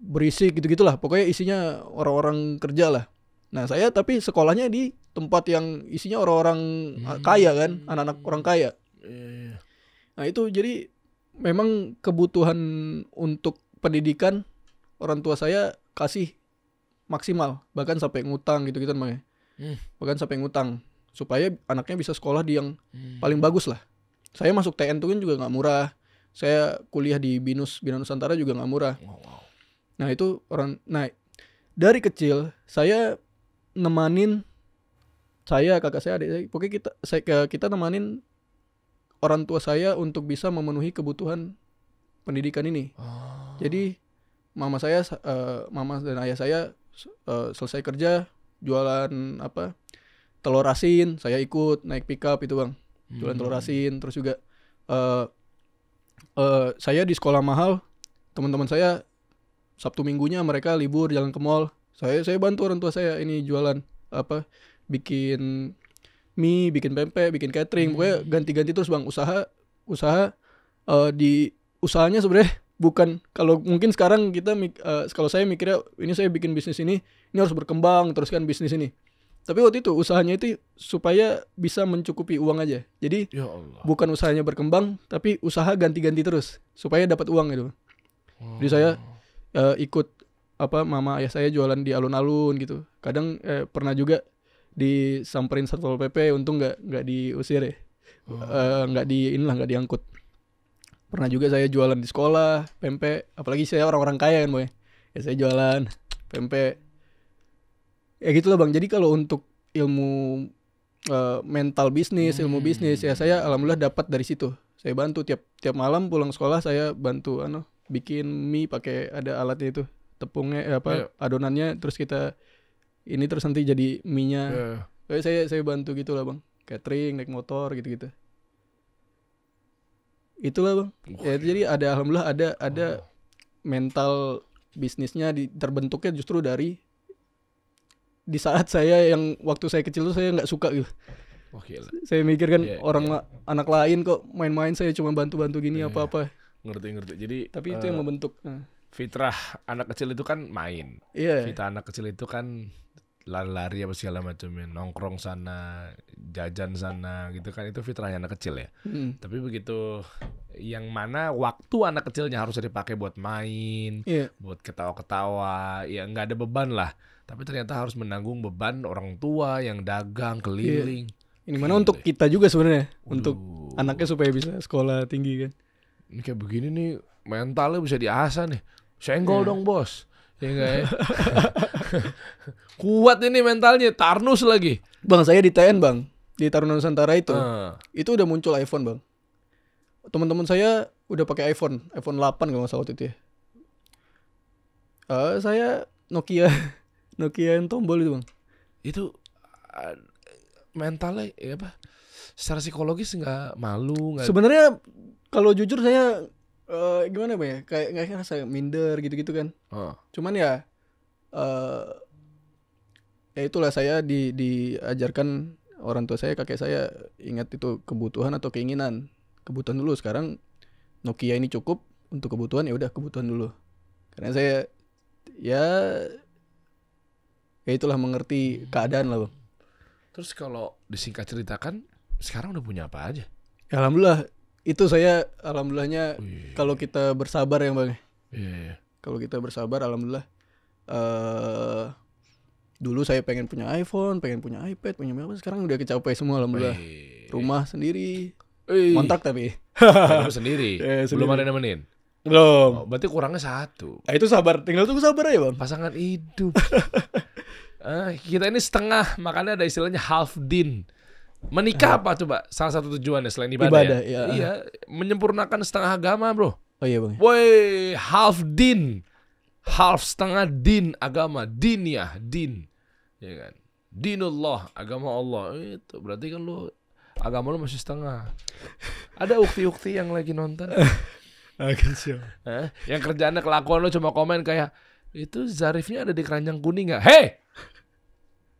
S2: berisik gitu-gitulah. Pokoknya isinya orang-orang kerja lah. Nah, saya tapi sekolahnya di tempat yang isinya orang-orang ah, hmm. kaya kan, anak-anak orang kaya. Iya, iya, iya. Nah, itu jadi memang kebutuhan untuk pendidikan orang tua saya kasih maksimal, bahkan sampai ngutang gitu-gitu namanya. Hmm. Bahkan sampai ngutang supaya anaknya bisa sekolah di yang hmm. paling bagus lah. Saya masuk TN tuh kan juga nggak murah. Saya kuliah di Binus Bina Nusantara juga nggak murah. Wow. Nah itu orang, naik dari kecil saya nemanin saya kakak saya adik saya pokoknya kita saya kita nemanin orang tua saya untuk bisa memenuhi kebutuhan pendidikan ini. Oh. Jadi mama saya uh, mama dan ayah saya uh, selesai kerja jualan apa telur asin saya ikut naik pickup itu bang jualan hmm. telur asin terus juga uh, uh, saya di sekolah mahal teman-teman saya Sabtu minggunya mereka libur jalan ke mall. Saya saya bantu orang tua saya ini jualan apa bikin mie, bikin pempek, bikin catering, hmm. pokoknya ganti-ganti terus Bang usaha usaha uh, di usahanya sebenarnya bukan kalau mungkin sekarang kita uh, kalau saya mikirnya ini saya bikin bisnis ini ini harus berkembang teruskan bisnis ini tapi waktu itu usahanya itu supaya bisa mencukupi uang aja jadi ya Allah. bukan usahanya berkembang tapi usaha ganti-ganti terus supaya dapat uang itu. wow. jadi saya uh, ikut apa mama ayah saya jualan di alun-alun gitu kadang eh, pernah juga disamperin satpol pp untung nggak nggak diusir ya oh. Eh, nggak oh. uh, di inilah nggak diangkut pernah juga saya jualan di sekolah pempek apalagi saya orang-orang kaya kan boy ya saya jualan pempek ya gitulah bang jadi kalau untuk ilmu uh, mental bisnis hmm. ilmu bisnis ya hmm. saya alhamdulillah dapat dari situ saya bantu tiap tiap malam pulang sekolah saya bantu ano bikin mie pakai ada alatnya itu tepungnya eh, apa yeah. adonannya terus kita ini terus nanti jadi minyak yeah. eh, saya saya bantu gitulah bang, catering naik motor gitu gitu. Itulah bang. Oh, ya, Jadi ada alhamdulillah ada ada oh. mental bisnisnya di, terbentuknya justru dari di saat saya yang waktu saya kecil tuh saya nggak suka gitu. Oh, Saya mikir kan yeah, orang yeah. anak lain kok main-main saya cuma bantu-bantu gini iya. apa-apa. Yeah. Apa -apa
S1: ngerti ngerti jadi tapi itu uh, yang membentuk eh. fitrah anak kecil itu kan main yeah. fitrah anak kecil itu kan lari-lari apa segala macam ya. nongkrong sana jajan sana gitu kan itu fitrahnya anak kecil ya hmm. tapi begitu yang mana waktu anak kecilnya harus dipakai buat main yeah. buat ketawa-ketawa ya nggak ada beban lah tapi ternyata harus menanggung beban orang tua yang dagang iya. keliling yeah. ini mana gitu untuk ya. kita juga sebenarnya untuk anaknya supaya bisa sekolah tinggi kan ini kayak begini nih mentalnya bisa diasah nih senggol yeah. dong bos iya ya ya kuat ini mentalnya Tarnus lagi
S2: bang saya di TN bang di Taruna Nusantara itu uh. itu udah muncul iPhone bang teman-teman saya udah pakai iPhone iPhone 8 kalau nggak salah waktu itu ya
S1: uh, saya Nokia Nokia yang tombol itu bang itu ah, mentalnya ya apa secara psikologis nggak malu nggak sebenarnya
S2: kalau jujur saya uh, gimana ya, ya kayak nggak ngerasa minder gitu-gitu kan uh. cuman ya uh, ya itulah saya di diajarkan orang tua saya kakek saya ingat itu kebutuhan atau keinginan kebutuhan dulu sekarang Nokia ini cukup untuk kebutuhan ya udah kebutuhan dulu karena saya ya ya itulah mengerti keadaan lah bang terus kalau disingkat ceritakan sekarang udah punya apa aja ya, alhamdulillah itu saya alhamdulillahnya kalau kita bersabar ya bang Iya. iya. kalau kita bersabar alhamdulillah uh, dulu saya pengen punya iPhone pengen punya iPad punya apa sekarang udah kecapai semua alhamdulillah rumah sendiri montak kontrak tapi
S1: sendiri. Eh, sendiri belum ada nemenin belum oh, berarti kurangnya satu nah, itu sabar tinggal tunggu sabar ya bang pasangan hidup Uh, kita ini setengah, makanya ada istilahnya half din. Menikah apa coba? Salah satu tujuannya selain ibadah. Ya? Ibadah, ya. Iya. iya, menyempurnakan setengah agama, Bro. Oh iya, Bang. Woi, half din. Half setengah din agama, din ya, din. Ya kan? Dinullah, agama Allah. Itu berarti kan lu agama lu masih setengah. Ada ukti-ukti yang lagi nonton. Akan siap. Eh, yang kerjaannya kelakuan lu cuma komen kayak itu Zarifnya ada di keranjang kuning nggak? Hei,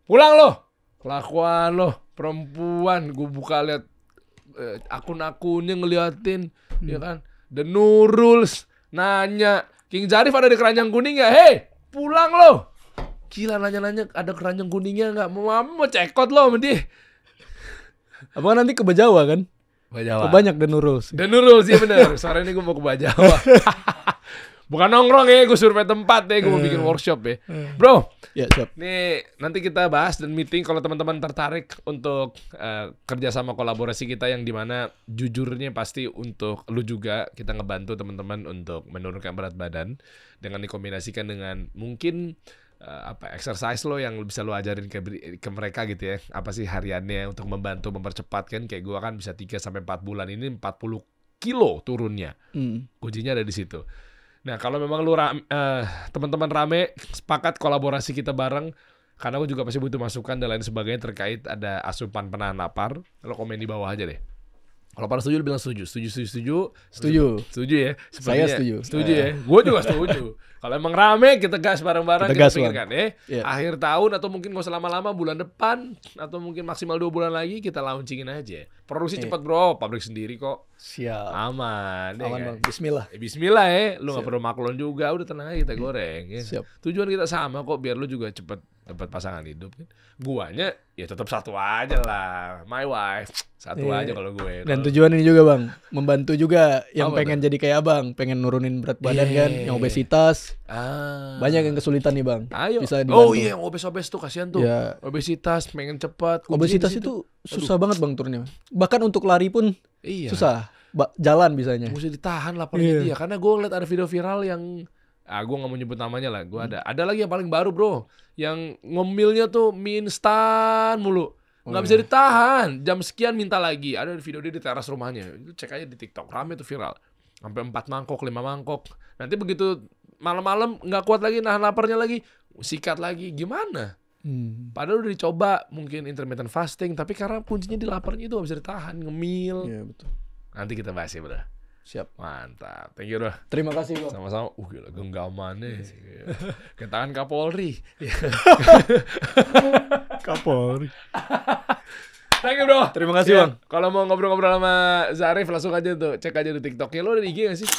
S1: pulang lo, kelakuan lo perempuan gue buka lihat eh, akun-akunnya ngeliatin ya hmm. ya kan The Nuruls nanya King Zarif ada di keranjang kuning ya Hei, pulang lo. Gila nanya-nanya ada keranjang kuningnya nggak? Mau mau cekot lo sama
S2: Apa nanti ke Bajawa kan? Bajawa. banyak The Nuruls. The Nuruls, ya benar.
S1: Sore ini gue mau ke Bajawa. bukan nongkrong ya, gue survei tempat ya, gue mau bikin eh. workshop ya. Eh. Bro, ya, siap. nih nanti kita bahas dan meeting kalau teman-teman tertarik untuk uh, kerjasama kolaborasi kita yang dimana jujurnya pasti untuk lu juga kita ngebantu teman-teman untuk menurunkan berat badan dengan dikombinasikan dengan mungkin uh, apa exercise lo yang bisa lo ajarin ke ke mereka gitu ya apa sih hariannya untuk membantu mempercepatkan kayak gue kan bisa 3 sampai empat bulan ini 40 kilo turunnya mm. kuncinya ada di situ Nah, kalau memang lu rame, uh, teman-teman rame sepakat kolaborasi kita bareng karena aku juga pasti butuh masukan dan lain sebagainya terkait ada asupan penahan lapar. Lo komen di bawah aja deh. Kalau pada setuju, bilang setuju. Setuju, setuju, setuju. Setuju. Setuju ya. Sepertinya, Saya setuju. Setuju iya. ya. Gue juga setuju. Kalau emang rame kita gas bareng-bareng kita, kita pikirkan eh, ya. Yeah. Akhir tahun atau mungkin gak usah lama-lama bulan depan atau mungkin maksimal dua bulan lagi kita launchingin aja. Produksi yeah. cepat bro, pabrik sendiri kok. Siap. Aman. Ya Aman ya, Bismillah. Ya, bismillah ya. Lu gak perlu maklon juga, udah tenang aja kita iya. goreng. Ya. Siap. Tujuan kita sama kok biar lu juga cepet dapat pasangan hidup kan. Guanya ya tetap satu aja lah. My wife satu yeah. aja kalau gue. Dan tujuan
S2: ini juga bang, membantu juga yang Apa pengen itu? jadi kayak abang, pengen nurunin berat badan yeah. kan, iya, yang iya. obesitas. Ah. Banyak yang kesulitan nih bang. Ayo. Bisa oh iya, yang
S1: obes obes tuh kasihan tuh. Ya. Obesitas, pengen cepat. Obesitas itu susah Aduh.
S2: banget bang turnya Bahkan untuk lari pun iya. susah. Ba jalan
S1: bisanya. Mesti ditahan lah yeah. dia. Ya. Karena gue ngeliat ada video viral yang ah gue nggak mau nyebut namanya lah. Gue ada hmm. ada lagi yang paling baru bro, yang ngemilnya tuh mie instan mulu. Oh, nggak oh, bisa ditahan. Jam sekian minta lagi. Ada video dia di teras rumahnya. Itu cek aja di TikTok. Rame tuh viral. Sampai empat mangkok, lima mangkok. Nanti begitu malam-malam nggak kuat lagi nahan laparnya lagi sikat lagi gimana hmm. padahal udah dicoba mungkin intermittent fasting tapi karena kuncinya di laparnya itu gak bisa ditahan ngemil iya betul nanti kita bahas ya bro Siap. Mantap. Thank you, bro. Terima kasih, bro. Sama-sama. Uh, gila, genggamannya. Iya Ke tangan Kapolri. Iya. Kapolri. Thank you, bro. Terima kasih, iya. Bang. Kalau mau ngobrol-ngobrol sama Zarif, langsung aja tuh. Cek aja di TikToknya. Lo udah di IG gak sih?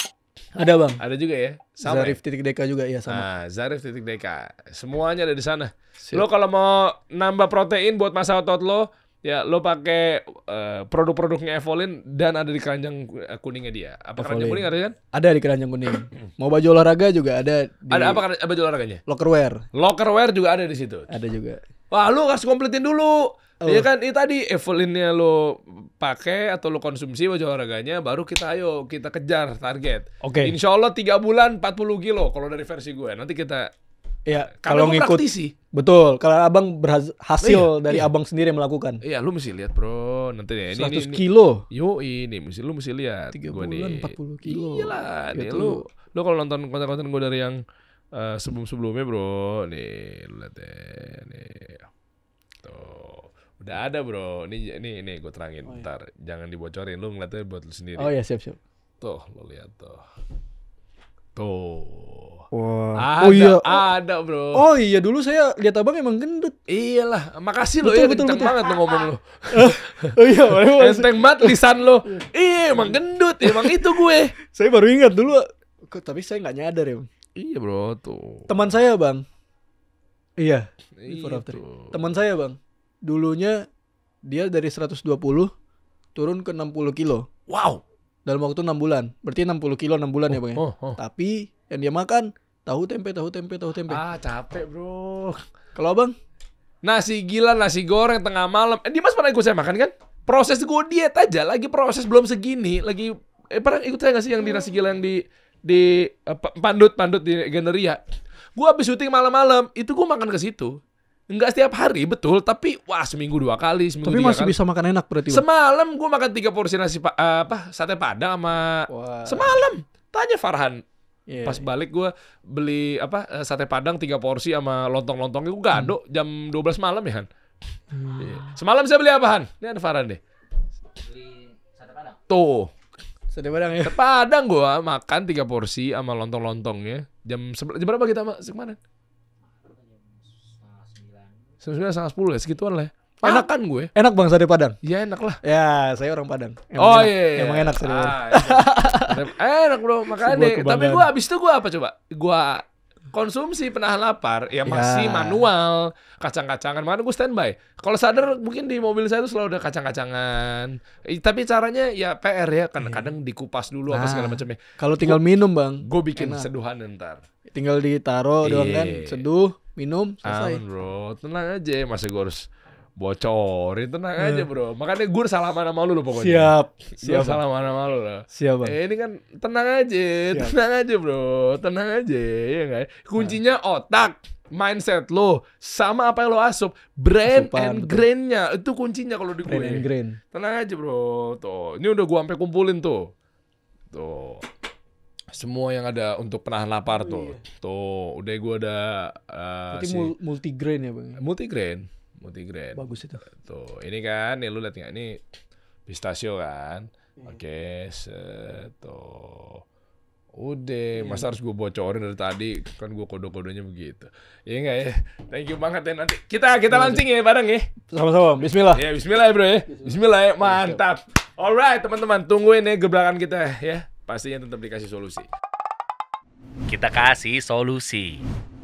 S1: Ada bang. Ada juga ya. Sama ya? Zarif
S2: titik DK juga ya sama. Nah,
S1: Zarif titik DK. Semuanya ada di sana. Lo kalau mau nambah protein buat masa otot lo, ya lo pakai uh, produk-produknya Evolin dan ada di keranjang kuningnya dia. Apa Evolin. keranjang kuning ada kan?
S2: Ada di keranjang kuning. mau baju olahraga juga ada. Di... Ada apa
S1: baju olahraganya? Lockerwear. Lockerwear juga ada di situ. Ada juga. Wah, lu harus komplitin dulu. Iya oh. Ya kan, itu iya tadi Evelynnya lo pakai atau lo konsumsi baju olahraganya, baru kita ayo kita kejar target. Oke. Okay. Insya Allah tiga bulan 40 kilo kalau dari versi gue. Nanti kita Ya. kalau ngikut sih.
S2: Betul, kalau abang berhasil iya, dari iya. abang sendiri yang
S1: melakukan. Iya, lu mesti lihat, Bro. Nanti ya ini 100 ini, kilo. Yo, ini mesti lu mesti lihat 3 bulan nih. 40 kilo. Iyalah, nih gitu. lu lu kalau nonton konten-konten gue dari yang uh, sebelum-sebelumnya, Bro. Nih, lu lihat deh. Nih. Tuh. Udah ada bro, ini ini ini gue terangin, oh, iya. ntar jangan dibocorin, lu ngeliatnya buat lu sendiri. Oh iya siap siap. Tuh lu lihat tuh, tuh. Wah. Ada, oh iya, oh. ada bro. Oh iya dulu saya lihat abang emang gendut. Iyalah, makasih lo ya, betul, kenceng betul. banget lo ngomong lo. oh iya, enteng banget lisan lo. Iya. iya emang gendut, emang itu gue. saya baru ingat dulu,
S2: kok tapi saya nggak nyadar ya.
S1: Iya bro tuh.
S2: Teman saya bang. Iya. iya Teman saya bang dulunya dia dari 120 turun ke 60 kilo. Wow. Dalam waktu 6 bulan. Berarti 60 kilo 6 bulan oh, ya, Bang ya? Oh, oh, oh. Tapi yang dia makan tahu tempe, tahu tempe,
S1: tahu tempe. Ah, capek, Bro. Kalau bang nasi gila, nasi goreng tengah malam. Eh, Dimas pernah ikut saya makan kan? Proses gue diet aja, lagi proses belum segini, lagi eh pernah ikut saya gak sih yang di nasi gila yang di di eh, pandut-pandut uh, pandut, pandut di generia. Gue habis syuting malam-malam, itu gue makan ke situ Enggak setiap hari, betul. Tapi wah seminggu dua kali, seminggu Tapi masih kali.
S2: bisa makan enak berarti.
S1: Semalam gue makan tiga porsi nasi pa eh, apa sate padang sama wow. semalam. Tanya Farhan. Yeah, Pas iya. balik gue beli apa eh, sate padang tiga porsi sama lontong-lontong itu gado hmm. jam 12 malam ya kan. Hmm. Iya. Semalam saya beli apa Han Ini ada Farhan deh. Beli sate padang. Tuh. Sate padang ya. Sate padang gue makan tiga porsi sama lontong-lontongnya. Jam, jam berapa kita sama kemarin? sembilan sangat sepuluh ya segituan lah. ya. enak kan gue? Enak bang sari Padang. Ya enak lah.
S2: Ya saya orang Padang. Emang oh iya, iya, iya. Emang enak serius. Ah,
S1: iya. iya. enak bro makanya. Tapi gue abis itu gue apa coba? Gue konsumsi penahan lapar ya, ya. masih yeah. manual kacang-kacangan mana gue standby kalau sadar mungkin di mobil saya itu selalu ada kacang-kacangan eh, tapi caranya ya PR ya kadang-kadang iya. dikupas dulu nah, apa segala macamnya kalau tinggal gua, minum
S2: bang gue bikin Enak.
S1: seduhan ntar
S2: tinggal ditaruh doang kan
S1: seduh minum selesai. Aman, bro, tenang aja, masa gue harus bocorin tenang hmm. aja bro makanya gue salah mana malu lo pokoknya siap siap salaman mana malu lo siap Eh, ini kan tenang aja siap. tenang aja bro tenang aja ya kan kuncinya nah. otak mindset lo sama apa yang lo asup brand Asupan, and grainnya itu kuncinya kalau di brand and grain. tenang aja bro tuh ini udah gue sampai kumpulin tuh tuh semua yang ada untuk penahan lapar oh, tuh. Iya. Tuh, udah gue ada uh, si si, multigrain ya, Bang. multi multi multigrain. Bagus itu. Tuh, ini kan, nih lu lihat nggak ini pistachio kan? Iya. Oke, okay, tuh. Udah, iya. masa harus gue bocorin dari tadi? Kan gue kode-kodenya begitu. Iya enggak ya? Thank you banget ya nanti. Kita kita iya. launching ya bareng ya. Sama-sama. Bismillah. Ya, bismillah ya, Bro ya. Bismillah ya. Mantap. Iya, Alright, teman-teman, tungguin ya gebrakan kita ya pastinya tetap dikasih solusi. Kita kasih solusi.